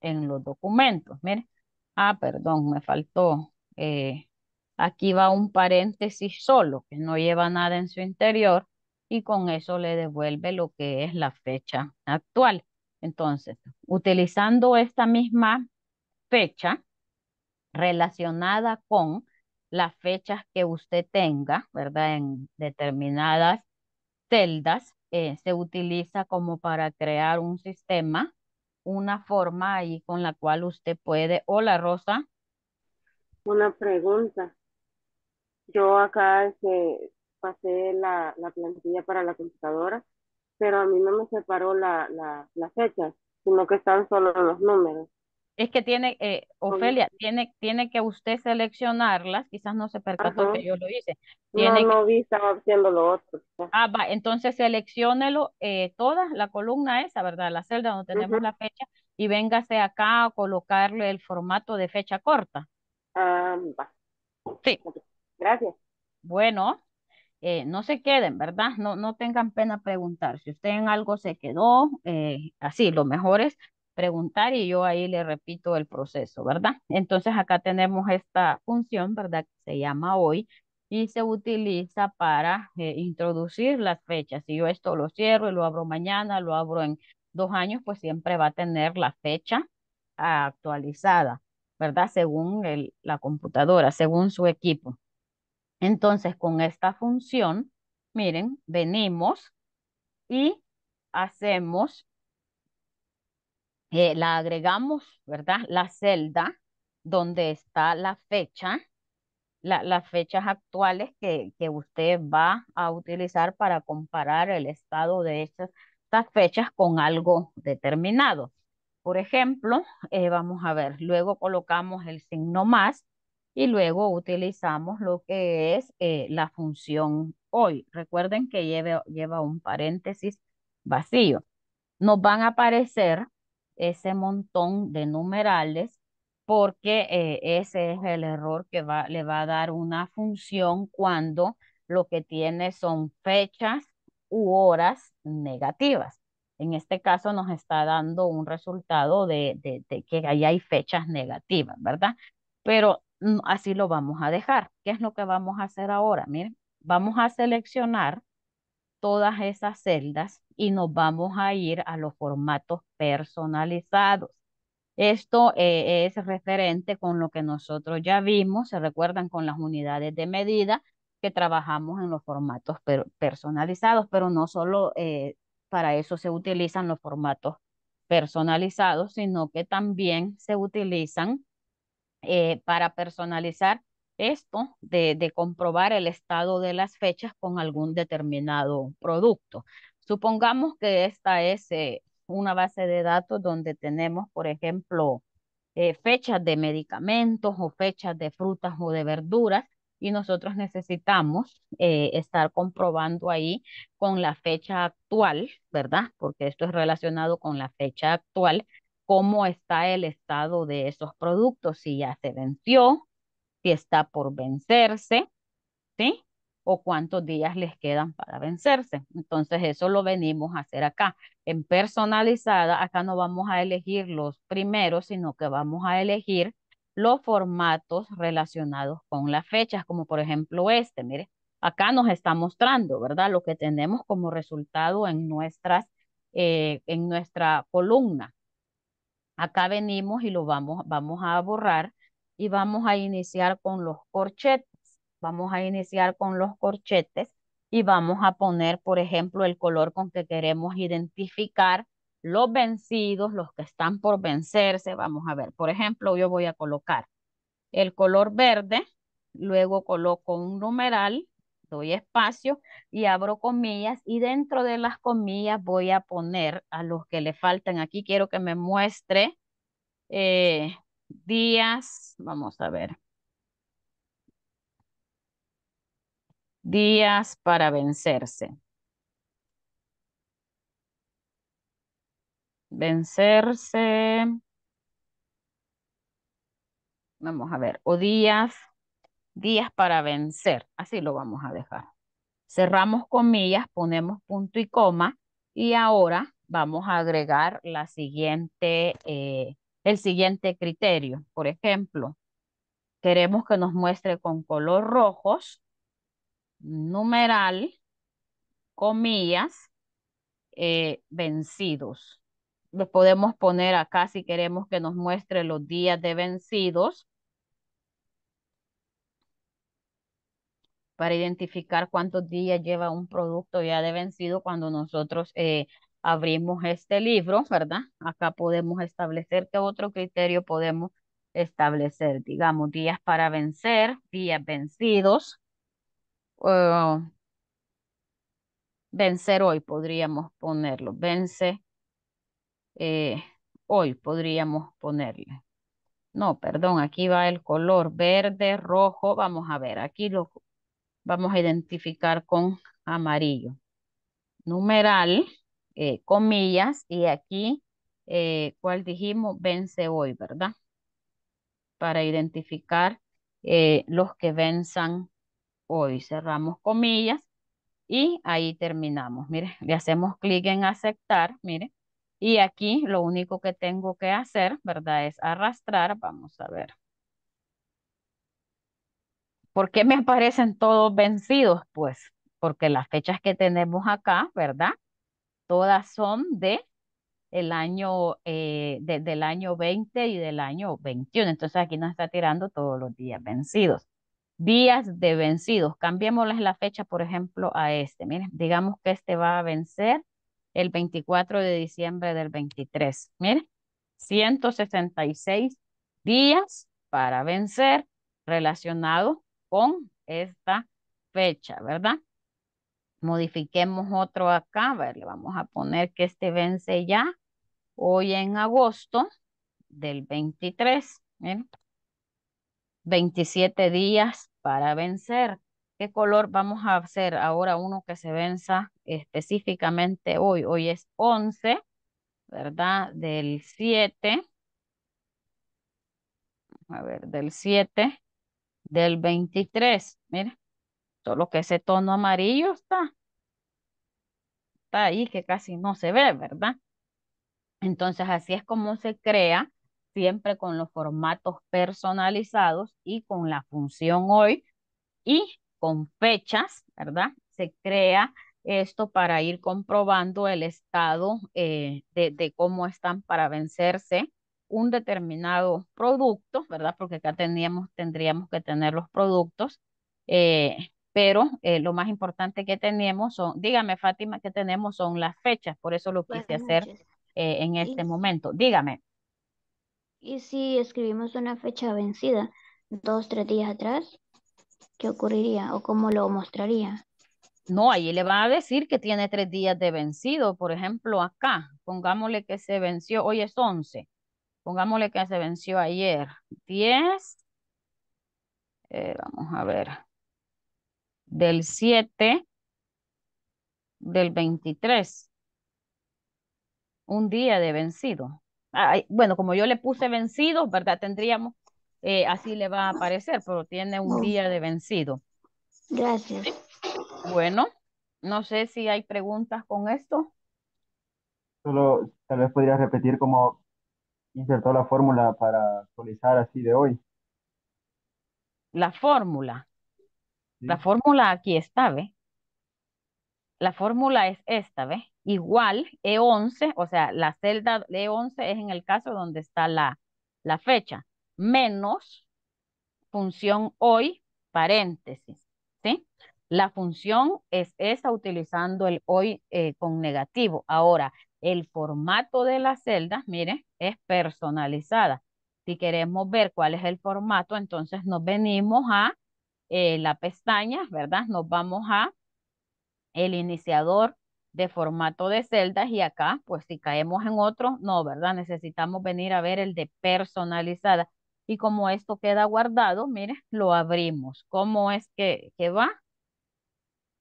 en los documentos. Mire, ah, perdón, me faltó. Eh, aquí va un paréntesis solo, que no lleva nada en su interior, y con eso le devuelve lo que es la fecha actual. Entonces, utilizando esta misma fecha relacionada con las fechas que usted tenga, ¿verdad? En determinadas celdas, eh, se utiliza como para crear un sistema, una forma ahí con la cual usted puede. Hola, Rosa. Una pregunta. Yo acá este, pasé la, plantilla para la computadora, pero a mí no me separó la, la, la fecha, sino que están solo los números. Es que tiene, eh, Ofelia, tiene, tiene que usted seleccionarlas, quizás no se percató que yo lo hice. no, vi, estaba haciendo lo otro. Ah, va, entonces selecciónelo eh, todas, la columna esa, ¿verdad? La celda donde tenemos la fecha, y véngase acá a colocarle el formato de fecha corta. Ah, va. Sí. Gracias. Bueno, eh, no se queden, ¿verdad? No, no tengan pena preguntar. Si usted en algo se quedó, eh, así, lo mejor es preguntar y yo ahí le repito el proceso, ¿verdad? Entonces acá tenemos esta función, ¿verdad? Que se llama hoy y se utiliza para eh, introducir las fechas. Si yo esto lo cierro y lo abro mañana, lo abro en dos años, pues siempre va a tener la fecha actualizada, ¿verdad? Según la computadora, según su equipo. Entonces, con esta función, miren, venimos y hacemos eh, la agregamos, ¿verdad? La celda donde está la fecha, las fechas actuales que, que, usted va a utilizar para comparar el estado de estas, estas fechas con algo determinado. Por ejemplo, eh, vamos a ver, luego colocamos el signo más y luego utilizamos lo que es eh, la función hoy. Recuerden que lleva un paréntesis vacío. Nos van a aparecer ese montón de numerales porque eh, ese es el error que va, le va a dar una función cuando lo que tiene son fechas u horas negativas. En este caso nos está dando un resultado de, de que ahí hay fechas negativas, ¿verdad? Pero mm, así lo vamos a dejar. ¿Qué es lo que vamos a hacer ahora? Miren, vamos a seleccionar todas esas celdas y nos vamos a ir a los formatos personalizados. Esto eh, es referente con lo que nosotros ya vimos, se recuerdan con las unidades de medida que trabajamos en los formatos personalizados, pero no solo eh, para eso se utilizan los formatos personalizados, sino que también se utilizan eh, para personalizar esto de, comprobar el estado de las fechas con algún determinado producto. Supongamos que esta es eh, una base de datos donde tenemos, por ejemplo, eh, fechas de medicamentos o fechas de frutas o de verduras y nosotros necesitamos eh, estar comprobando ahí con la fecha actual, ¿verdad? Porque esto es relacionado con la fecha actual, cómo está el estado de esos productos, si ya se venció, está por vencerse, ¿sí? O cuántos días les quedan para vencerse. Entonces eso lo venimos a hacer acá. En personalizada, acá no vamos a elegir los primeros, sino que vamos a elegir los formatos relacionados con las fechas, como por ejemplo este, mire, acá nos está mostrando, ¿verdad? Lo que tenemos como resultado en, nuestras, eh, en nuestra columna. Acá venimos y lo vamos, vamos a borrar y vamos a iniciar con los corchetes. Vamos a iniciar con los corchetes y vamos a poner, por ejemplo, el color con que queremos identificar los vencidos, los que están por vencerse. Vamos a ver, por ejemplo, yo voy a colocar el color verde, luego coloco un numeral, doy espacio y abro comillas y dentro de las comillas voy a poner a los que le faltan. Aquí quiero que me muestre eh, días, vamos a ver. Días para vencerse. Vencerse. Vamos a ver, o días, días para vencer. Así lo vamos a dejar. Cerramos comillas, ponemos punto y coma y ahora vamos a agregar la siguiente eh, el siguiente criterio. Por ejemplo, queremos que nos muestre con color rojos, numeral, comillas, eh, vencidos. Lo podemos poner acá si queremos que nos muestre los días de vencidos. para identificar cuántos días lleva un producto ya de vencido cuando nosotros eh, abrimos este libro, ¿verdad? Acá podemos establecer qué otro criterio podemos establecer, digamos, días para vencer, días vencidos. Eh, vencer hoy podríamos ponerlo, vence eh, hoy podríamos ponerle. No, perdón, aquí va el color verde, rojo, vamos a ver, aquí lo vamos a identificar con amarillo. Numeral, eh, comillas, y aquí, cual eh, ¿cuál dijimos? Vence hoy, ¿verdad? Para identificar eh, los que venzan hoy. Cerramos comillas y ahí terminamos. Mire, le hacemos clic en aceptar, mire. Y aquí lo único que tengo que hacer, ¿verdad? Es arrastrar, vamos a ver. ¿Por qué me aparecen todos vencidos? Pues porque las fechas que tenemos acá, ¿verdad? Todas son de el año, eh, del año 20 y del año 21. Entonces aquí nos está tirando todos los días vencidos. Días de vencidos. Cambiémosles la fecha, por ejemplo, a este. Miren, digamos que este va a vencer el 24 de diciembre del 23. Miren, 166 días para vencer relacionados con esta fecha, ¿verdad? modifiquemos otro acá, a ver, le vamos a poner que este vence ya hoy en agosto del 23, ¿eh? 27 días para vencer. ¿Qué color vamos a hacer ahora uno que se venza específicamente hoy? Hoy es 11, ¿verdad? Del 7, a ver, del 7 del 23, mira solo lo que ese tono amarillo está, está ahí que casi no se ve, ¿verdad? Entonces así es como se crea siempre con los formatos personalizados y con la función hoy y con fechas, ¿verdad? Se crea esto para ir comprobando el estado eh, de, cómo están para vencerse un determinado producto, ¿verdad? Porque acá tendríamos que tener los productos eh, pero eh, lo más importante que tenemos son, dígame Fátima, que tenemos son las fechas, por eso lo quise hacer eh, en este momento. Dígame. ¿Y si escribimos una fecha vencida dos, tres días atrás? ¿Qué ocurriría o cómo lo mostraría? No, ahí le va a decir que tiene tres días de vencido. Por ejemplo, acá, pongámosle que se venció, hoy es 11. Pongámosle que se venció ayer. 10. Eh, vamos a ver del 7 del 23. Un día de vencido. Ay, bueno, como yo le puse vencido, ¿verdad? Tendríamos, eh, así le va a aparecer, pero tiene un día de vencido. Gracias. Bueno, no sé si hay preguntas con esto. Solo tal vez podría repetir cómo insertó la fórmula para actualizar así de hoy. La fórmula. La fórmula aquí está, ¿ve? La fórmula es esta, ¿ve? Igual E11, o sea, la celda E11 es en el caso donde está la, la fecha, menos función hoy, paréntesis, ¿sí? La función es esa utilizando el hoy eh, con negativo. Ahora, el formato de las celdas, mire, es personalizada. Si queremos ver cuál es el formato, entonces nos venimos a eh, la pestaña, ¿verdad? Nos vamos a el iniciador de formato de celdas y acá, pues si caemos en otro, no, ¿verdad? Necesitamos venir a ver el de personalizada. Y como esto queda guardado, mire, lo abrimos. ¿Cómo es que, que va?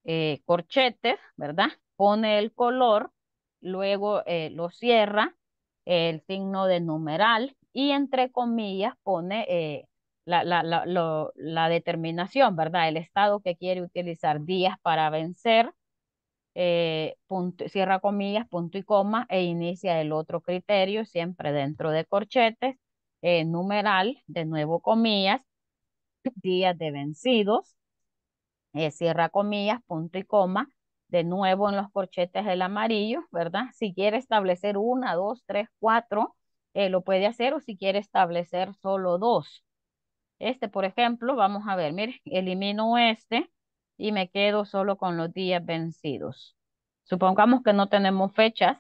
Eh, corchetes, ¿verdad? Pone el color, luego eh, lo cierra, el signo de numeral y entre comillas pone la, la, determinación, ¿verdad? El Estado que quiere utilizar días para vencer, eh, punto, cierra comillas, punto y coma, e inicia el otro criterio, siempre dentro de corchetes, eh, numeral, de nuevo comillas, días de vencidos, eh, cierra comillas, punto y coma, de nuevo en los corchetes el amarillo, ¿verdad? Si quiere establecer una, dos, tres, cuatro, lo puede hacer, o si quiere establecer solo dos. Este, por ejemplo, vamos a ver, miren, elimino este y me quedo solo con los días vencidos. Supongamos que no tenemos fechas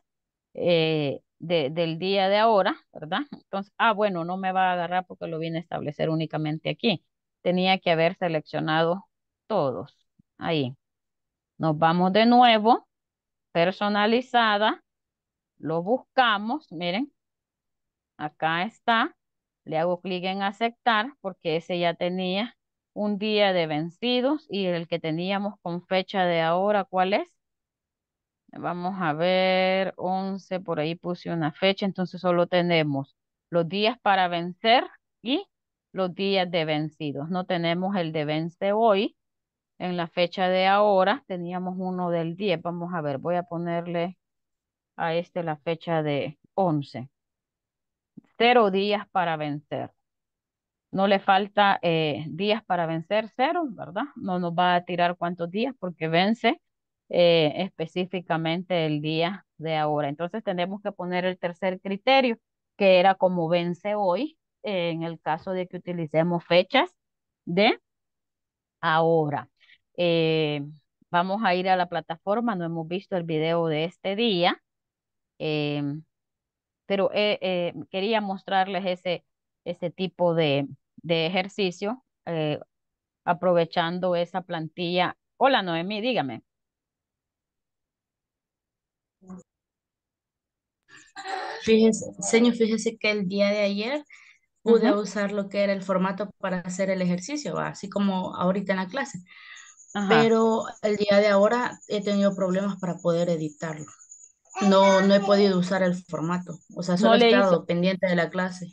eh, del día de ahora, ¿verdad? Entonces, ah, bueno, no me va a agarrar porque lo vine a establecer únicamente aquí. Tenía que haber seleccionado todos. Ahí. Nos vamos de nuevo, personalizada, lo buscamos, miren, acá está, le hago clic en aceptar porque ese ya tenía un día de vencidos y el que teníamos con fecha de ahora, ¿cuál es? Vamos a ver, 11, por ahí puse una fecha, entonces solo tenemos los días para vencer y los días de vencidos. No tenemos el de vence hoy, en la fecha de ahora, teníamos uno del 10, vamos a ver, voy a ponerle a este la fecha de 11 cero días para vencer. No le falta eh, días para vencer, cero, ¿verdad? No nos va a tirar cuántos días porque vence eh, específicamente el día de ahora. Entonces tenemos que poner el tercer criterio, que era como vence hoy, eh, en el caso de que utilicemos fechas de ahora. vamos a ir a la plataforma, no hemos visto el video de este día pero eh, eh, quería mostrarles ese, ese tipo de, ejercicio, eh, aprovechando esa plantilla. Hola Noemí, dígame. Fíjese, señor, fíjese que el día de ayer pude usar lo que era el formato para hacer el ejercicio, así como ahorita en la clase. Pero el día de ahora he tenido problemas para poder editarlo. No, no he podido usar el formato. O sea, solo he estado pendiente de la clase.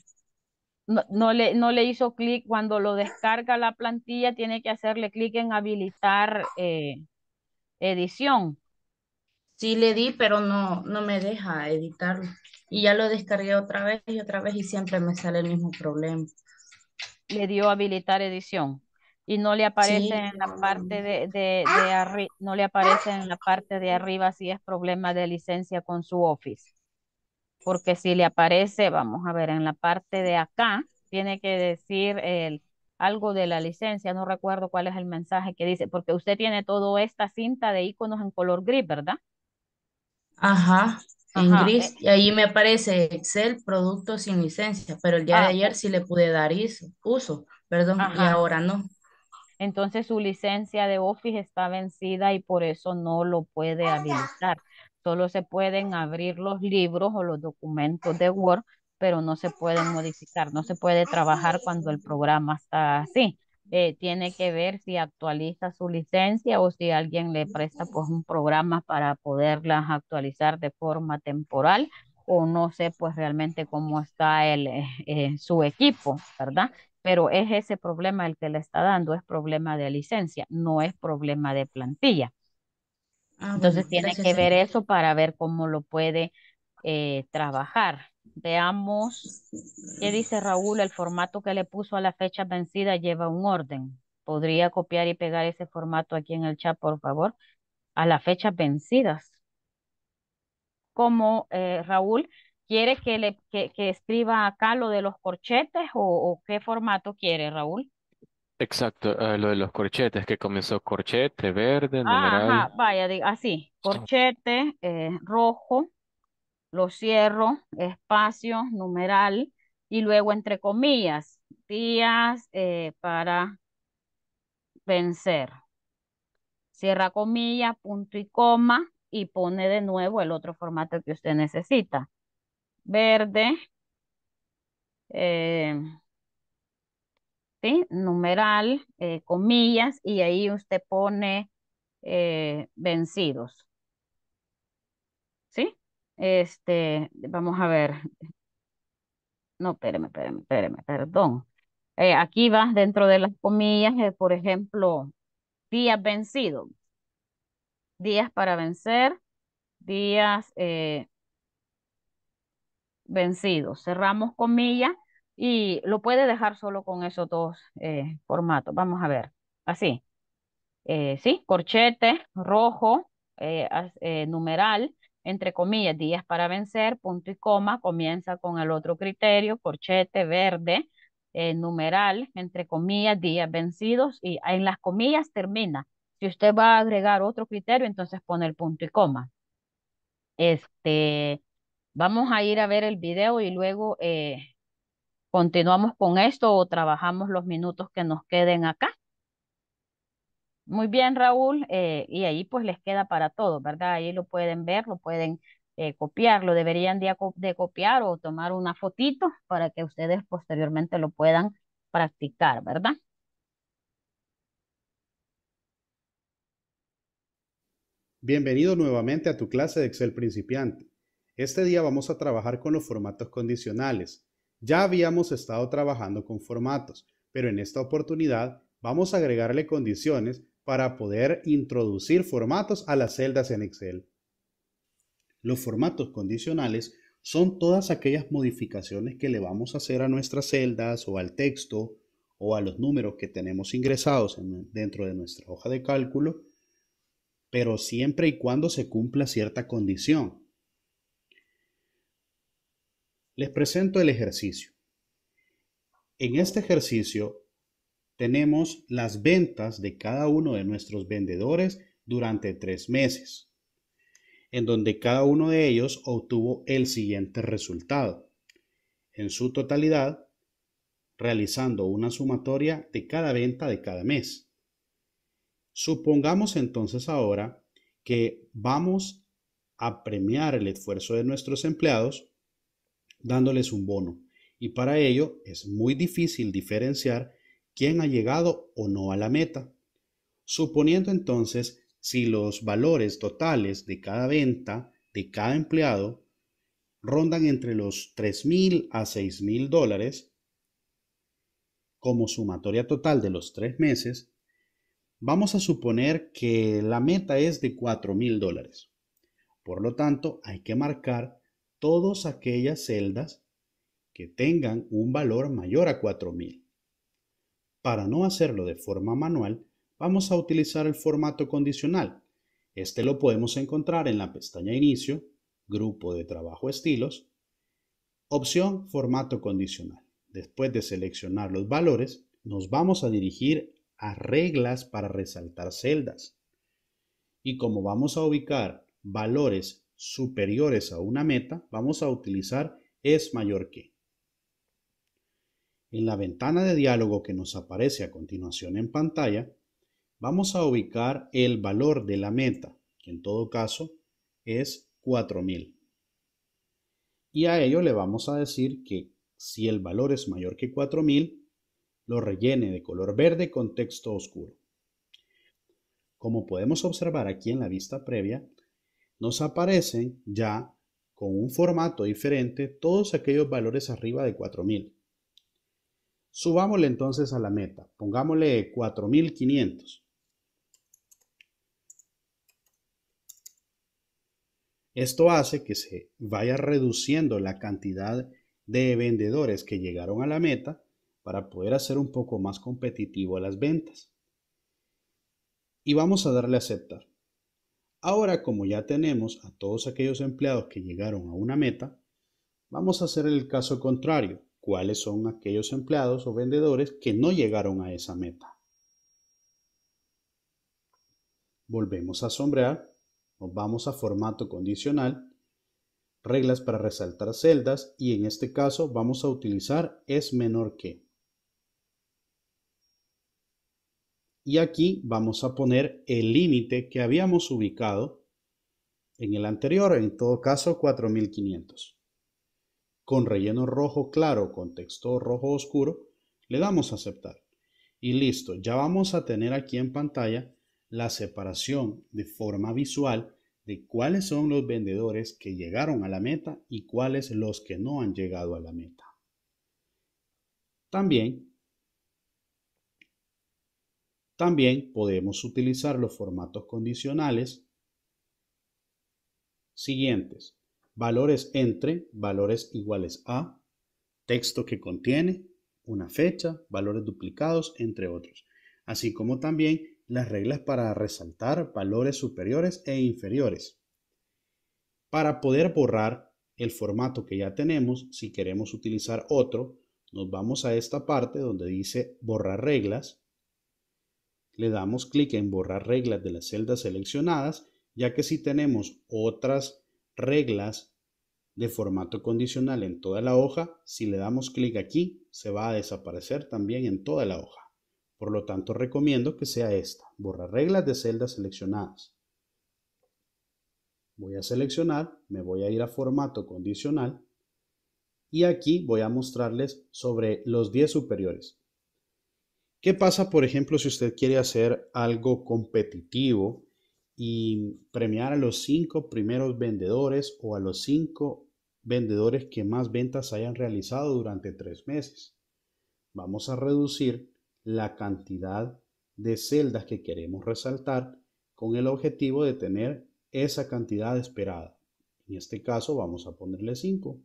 No, no, le, no le hizo clic. Cuando lo descarga la plantilla, tiene que hacerle clic en habilitar eh, edición. Sí le di, pero no, no me deja editarlo. Y ya lo descargué otra vez y otra vez y siempre me sale el mismo problema. Le dio habilitar edición y no le aparece en la parte mm. de, de, ¡Ah! no le aparece en la parte de arriba si es problema de licencia con su office. Porque si le aparece, vamos a ver, en la parte de acá, tiene que decir el, algo de la licencia, no recuerdo cuál es el mensaje que dice, porque usted tiene toda esta cinta de iconos en color gris, ¿verdad? Ajá, en gris, eh. y ahí me aparece Excel, producto sin licencia, pero el día de ah, ayer sí le pude dar uso, perdón, y ahora no. Entonces su licencia de Office está vencida y por eso no lo puede habilitar. Solo se pueden abrir los libros o los documentos de Word, pero no se pueden modificar, no se puede trabajar cuando el programa está así. Eh, tiene que ver si actualiza su licencia o si alguien le presta pues un programa para poderlas actualizar de forma temporal o no sé pues realmente cómo está el, eh, eh, su equipo, ¿verdad? pero es ese problema el que le está dando, es problema de licencia, no es problema de plantilla. Ah, entonces tiene que ver eso para ver cómo lo puede eh, trabajar. Veamos qué dice Raúl, el formato que le puso a la fecha vencida lleva un orden. ¿Podría copiar y pegar ese formato aquí en el chat, por favor? A las fechas vencidas. Como eh, Raúl, ¿Quiere que, le, escriba acá lo de los corchetes o, qué formato quiere, Raúl? Exacto, eh, lo de los corchetes, que comenzó corchete, verde, ah, numeral. Ajá, vaya, así, corchete, eh, rojo, lo cierro, espacio, numeral, y luego entre comillas, días eh, para vencer. Cierra comilla, punto y coma, y pone de nuevo el otro formato que usted necesita verde. Eh, ¿sí? Numeral, eh, comillas, y ahí usted pone eh, vencidos. ¿Sí? Este, vamos a ver. No, espéreme, espéreme, espéreme, perdón. aquí va dentro de las comillas, por ejemplo, días vencidos. Días para vencer, días vencidos. Cerramos comillas y lo puede dejar solo con esos dos eh, formatos. Vamos a ver, así. Eh, sí, corchete, rojo, eh, numeral, entre comillas, días para vencer, punto y coma, comienza con el otro criterio, corchete, verde, numeral, entre comillas, días vencidos, y en las comillas termina. Si usted va a agregar otro criterio, entonces pone el punto y coma. Este, Vamos a ir a ver el video y luego eh, continuamos con esto o trabajamos los minutos que nos queden acá. Muy bien, Raúl. Eh, y ahí pues les queda para todo, ¿verdad? Ahí lo pueden ver, lo pueden eh, copiar, lo deberían de, copiar o tomar una fotito para que ustedes posteriormente lo puedan practicar, ¿verdad? Bienvenido nuevamente a tu clase de Excel principiante. Este día vamos a trabajar con los formatos condicionales. Ya habíamos estado trabajando con formatos, pero en esta oportunidad vamos a agregarle condiciones para poder introducir formatos a las celdas en Excel. Los formatos condicionales son todas aquellas modificaciones que le vamos a hacer a nuestras celdas o al texto o a los números que tenemos ingresados dentro de nuestra hoja de cálculo, pero siempre y cuando se cumpla cierta condición. Les presento el ejercicio. En este ejercicio tenemos las ventas de cada uno de nuestros vendedores durante tres meses, en donde cada uno de ellos obtuvo el siguiente resultado. En su totalidad, realizando una sumatoria de cada venta de cada mes. Supongamos entonces ahora que vamos a premiar el esfuerzo de nuestros empleados dándoles un bono. Y para ello es muy difícil diferenciar quién ha llegado o no a la meta. Suponiendo entonces si los valores totales de cada venta de cada empleado rondan entre los 3.000 a 6.000 dólares, como sumatoria total de los tres meses, vamos a suponer que la meta es de 4.000 dólares. Por lo tanto, hay que marcar todas aquellas celdas que tengan un valor mayor a 4000. Para no hacerlo de forma manual, vamos a utilizar el formato condicional. Este lo podemos encontrar en la pestaña Inicio, Grupo de Trabajo Estilos, opción Formato Condicional. Después de seleccionar los valores, nos vamos a dirigir a Reglas para resaltar celdas. Y como vamos a ubicar valores superiores a una meta, vamos a utilizar es mayor que. En la ventana de diálogo que nos aparece a continuación en pantalla, vamos a ubicar el valor de la meta, que en todo caso es 4000. Y a ello le vamos a decir que si el valor es mayor que 4000, lo rellene de color verde con texto oscuro. Como podemos observar aquí en la vista previa, nos aparecen ya con un formato diferente todos aquellos valores arriba de 4000. Subámosle entonces a la meta, pongámosle 4500. Esto hace que se vaya reduciendo la cantidad de vendedores que llegaron a la meta para poder hacer un poco más competitivo a las ventas. Y vamos a darle a aceptar. Ahora, como ya tenemos a todos aquellos empleados que llegaron a una meta, vamos a hacer el caso contrario. ¿Cuáles son aquellos empleados o vendedores que no llegaron a esa meta? Volvemos a sombrear, nos vamos a formato condicional, reglas para resaltar celdas y en este caso vamos a utilizar es menor que. Y aquí vamos a poner el límite que habíamos ubicado en el anterior, en todo caso 4500. Con relleno rojo claro, con texto rojo oscuro, le damos a aceptar. Y listo, ya vamos a tener aquí en pantalla la separación de forma visual de cuáles son los vendedores que llegaron a la meta y cuáles los que no han llegado a la meta. También también podemos utilizar los formatos condicionales siguientes. Valores entre, valores iguales a, texto que contiene, una fecha, valores duplicados, entre otros. Así como también las reglas para resaltar valores superiores e inferiores. Para poder borrar el formato que ya tenemos, si queremos utilizar otro, nos vamos a esta parte donde dice borrar reglas le damos clic en borrar reglas de las celdas seleccionadas, ya que si tenemos otras reglas de formato condicional en toda la hoja, si le damos clic aquí, se va a desaparecer también en toda la hoja. Por lo tanto, recomiendo que sea esta, borrar reglas de celdas seleccionadas. Voy a seleccionar, me voy a ir a formato condicional y aquí voy a mostrarles sobre los 10 superiores. ¿Qué pasa, por ejemplo, si usted quiere hacer algo competitivo y premiar a los cinco primeros vendedores o a los cinco vendedores que más ventas hayan realizado durante tres meses? Vamos a reducir la cantidad de celdas que queremos resaltar con el objetivo de tener esa cantidad esperada. En este caso vamos a ponerle 5.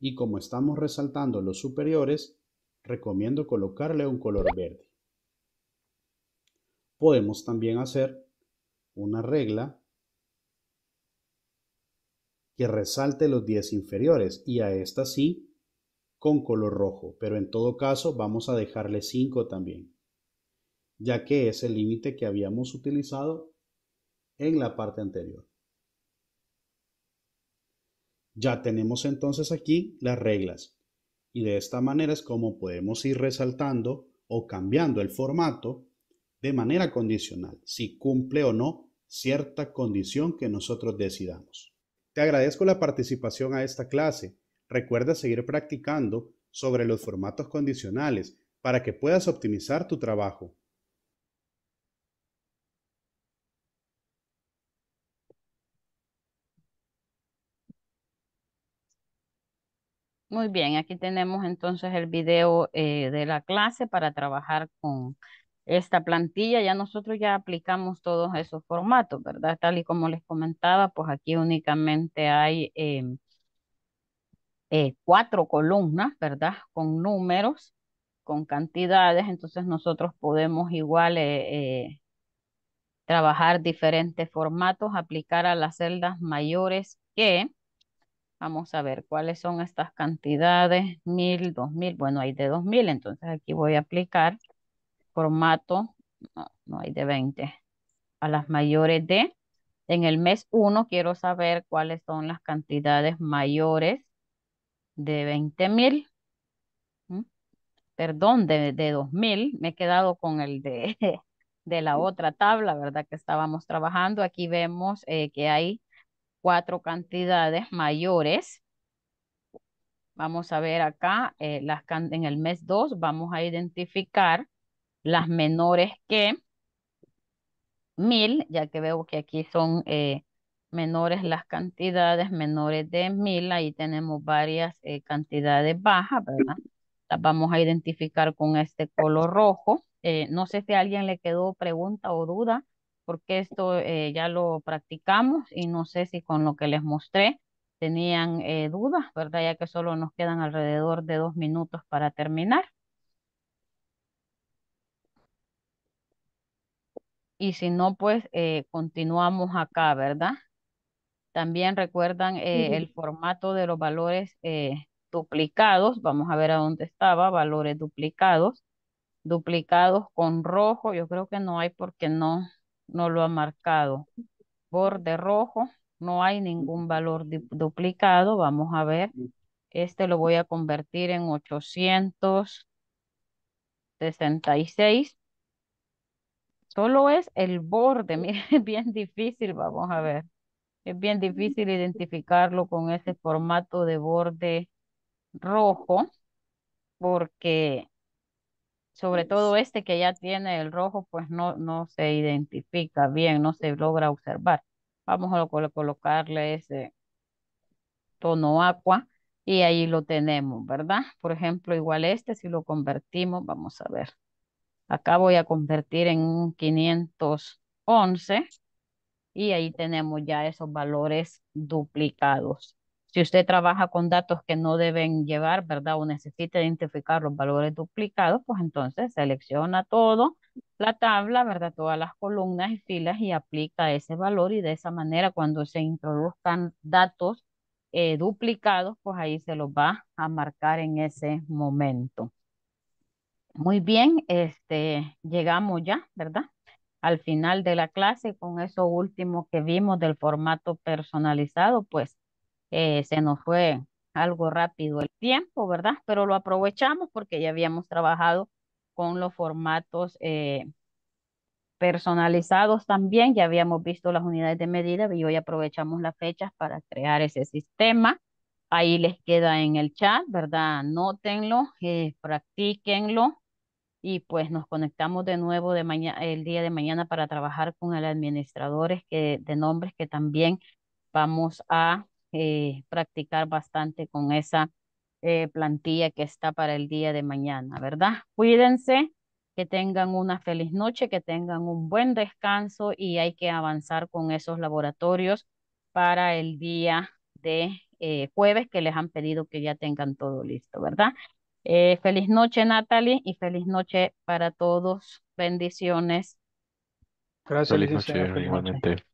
Y como estamos resaltando los superiores, recomiendo colocarle un color verde. Podemos también hacer una regla que resalte los 10 inferiores y a esta sí con color rojo, pero en todo caso vamos a dejarle 5 también, ya que es el límite que habíamos utilizado en la parte anterior. Ya tenemos entonces aquí las reglas y de esta manera es como podemos ir resaltando o cambiando el formato de manera condicional, si cumple o no cierta condición que nosotros decidamos. Te agradezco la participación a esta clase. Recuerda seguir practicando sobre los formatos condicionales para que puedas optimizar tu trabajo. Muy bien, aquí tenemos entonces el video eh, de la clase para trabajar con esta plantilla. Ya nosotros ya aplicamos todos esos formatos, ¿verdad? Tal y como les comentaba, pues aquí únicamente hay em, eh, cuatro columnas, ¿verdad? Con números, con cantidades. Entonces nosotros podemos igual eh, trabajar diferentes formatos, aplicar a las celdas mayores que Vamos a ver cuáles son estas cantidades, 1000, 2000, bueno, hay de 2000, entonces aquí voy a aplicar formato, no, no hay de 20, a las mayores de, en el mes 1 quiero saber cuáles son las cantidades mayores de 20000, mil, perdón, de, de 2000, me he quedado con el de, de la otra tabla, ¿verdad? Que estábamos trabajando, aquí vemos eh, que hay cuatro cantidades mayores. Vamos a ver acá, eh, las, en el mes 2 vamos a identificar las menores que mil, ya que veo que aquí son eh, menores las cantidades, menores de mil, ahí tenemos varias eh, cantidades bajas, ¿verdad? Las vamos a identificar con este color rojo. no sé si a alguien le quedó pregunta o duda porque esto eh, ya lo practicamos y no sé si con lo que les mostré tenían eh, dudas, ¿verdad? Ya que solo nos quedan alrededor de dos minutos para terminar. Y si no, pues eh, continuamos acá, ¿verdad? También recuerdan el formato de los valores duplicados. Vamos a ver a dónde estaba, valores duplicados. Duplicados con rojo, yo creo que no hay porque no, no lo ha marcado. Borde rojo, no hay ningún valor duplicado. Vamos a ver. Este lo voy a convertir en 866. Solo es el borde. Mire, es bien difícil. Vamos a ver. Es bien difícil identificarlo con ese formato de borde rojo porque sobre todo este que ya tiene el rojo, pues no, no se identifica bien, no se logra observar. Vamos a colocarle ese tono agua y ahí lo tenemos, ¿verdad? Por ejemplo, igual este, si lo convertimos, vamos a ver. Acá voy a convertir en un 511 y ahí tenemos ya esos valores duplicados. Si usted trabaja con datos que no deben llevar, ¿verdad? O necesita identificar los valores duplicados, pues entonces selecciona todo, la tabla, ¿verdad? Todas las columnas y filas y aplica ese valor y de esa manera cuando se introduzcan datos eh, duplicados, pues ahí se los va a marcar en ese momento. Muy bien, este, llegamos ya, ¿verdad? Al final de la clase con eso último que vimos del formato personalizado, pues eh, se nos fue algo rápido el tiempo, ¿verdad? Pero lo aprovechamos porque ya habíamos trabajado con los formatos eh, personalizados también, ya habíamos visto las unidades de medida y hoy aprovechamos las fechas para crear ese sistema. Ahí les queda en el chat, ¿verdad? Anótenlo, practiquenlo eh, practíquenlo y pues nos conectamos de nuevo de mañana, el día de mañana para trabajar con el administradores que, de nombres que también vamos a eh, practicar bastante con esa eh, plantilla que está para el día de mañana, ¿verdad? Cuídense, que tengan una feliz noche, que tengan un buen descanso y hay que avanzar con esos laboratorios para el día de eh, jueves que les han pedido que ya tengan todo listo, ¿verdad? feliz noche, Natalie, y feliz noche para todos. Bendiciones. Gracias. Feliz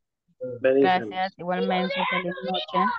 Gracias, igualmente. Feliz noche.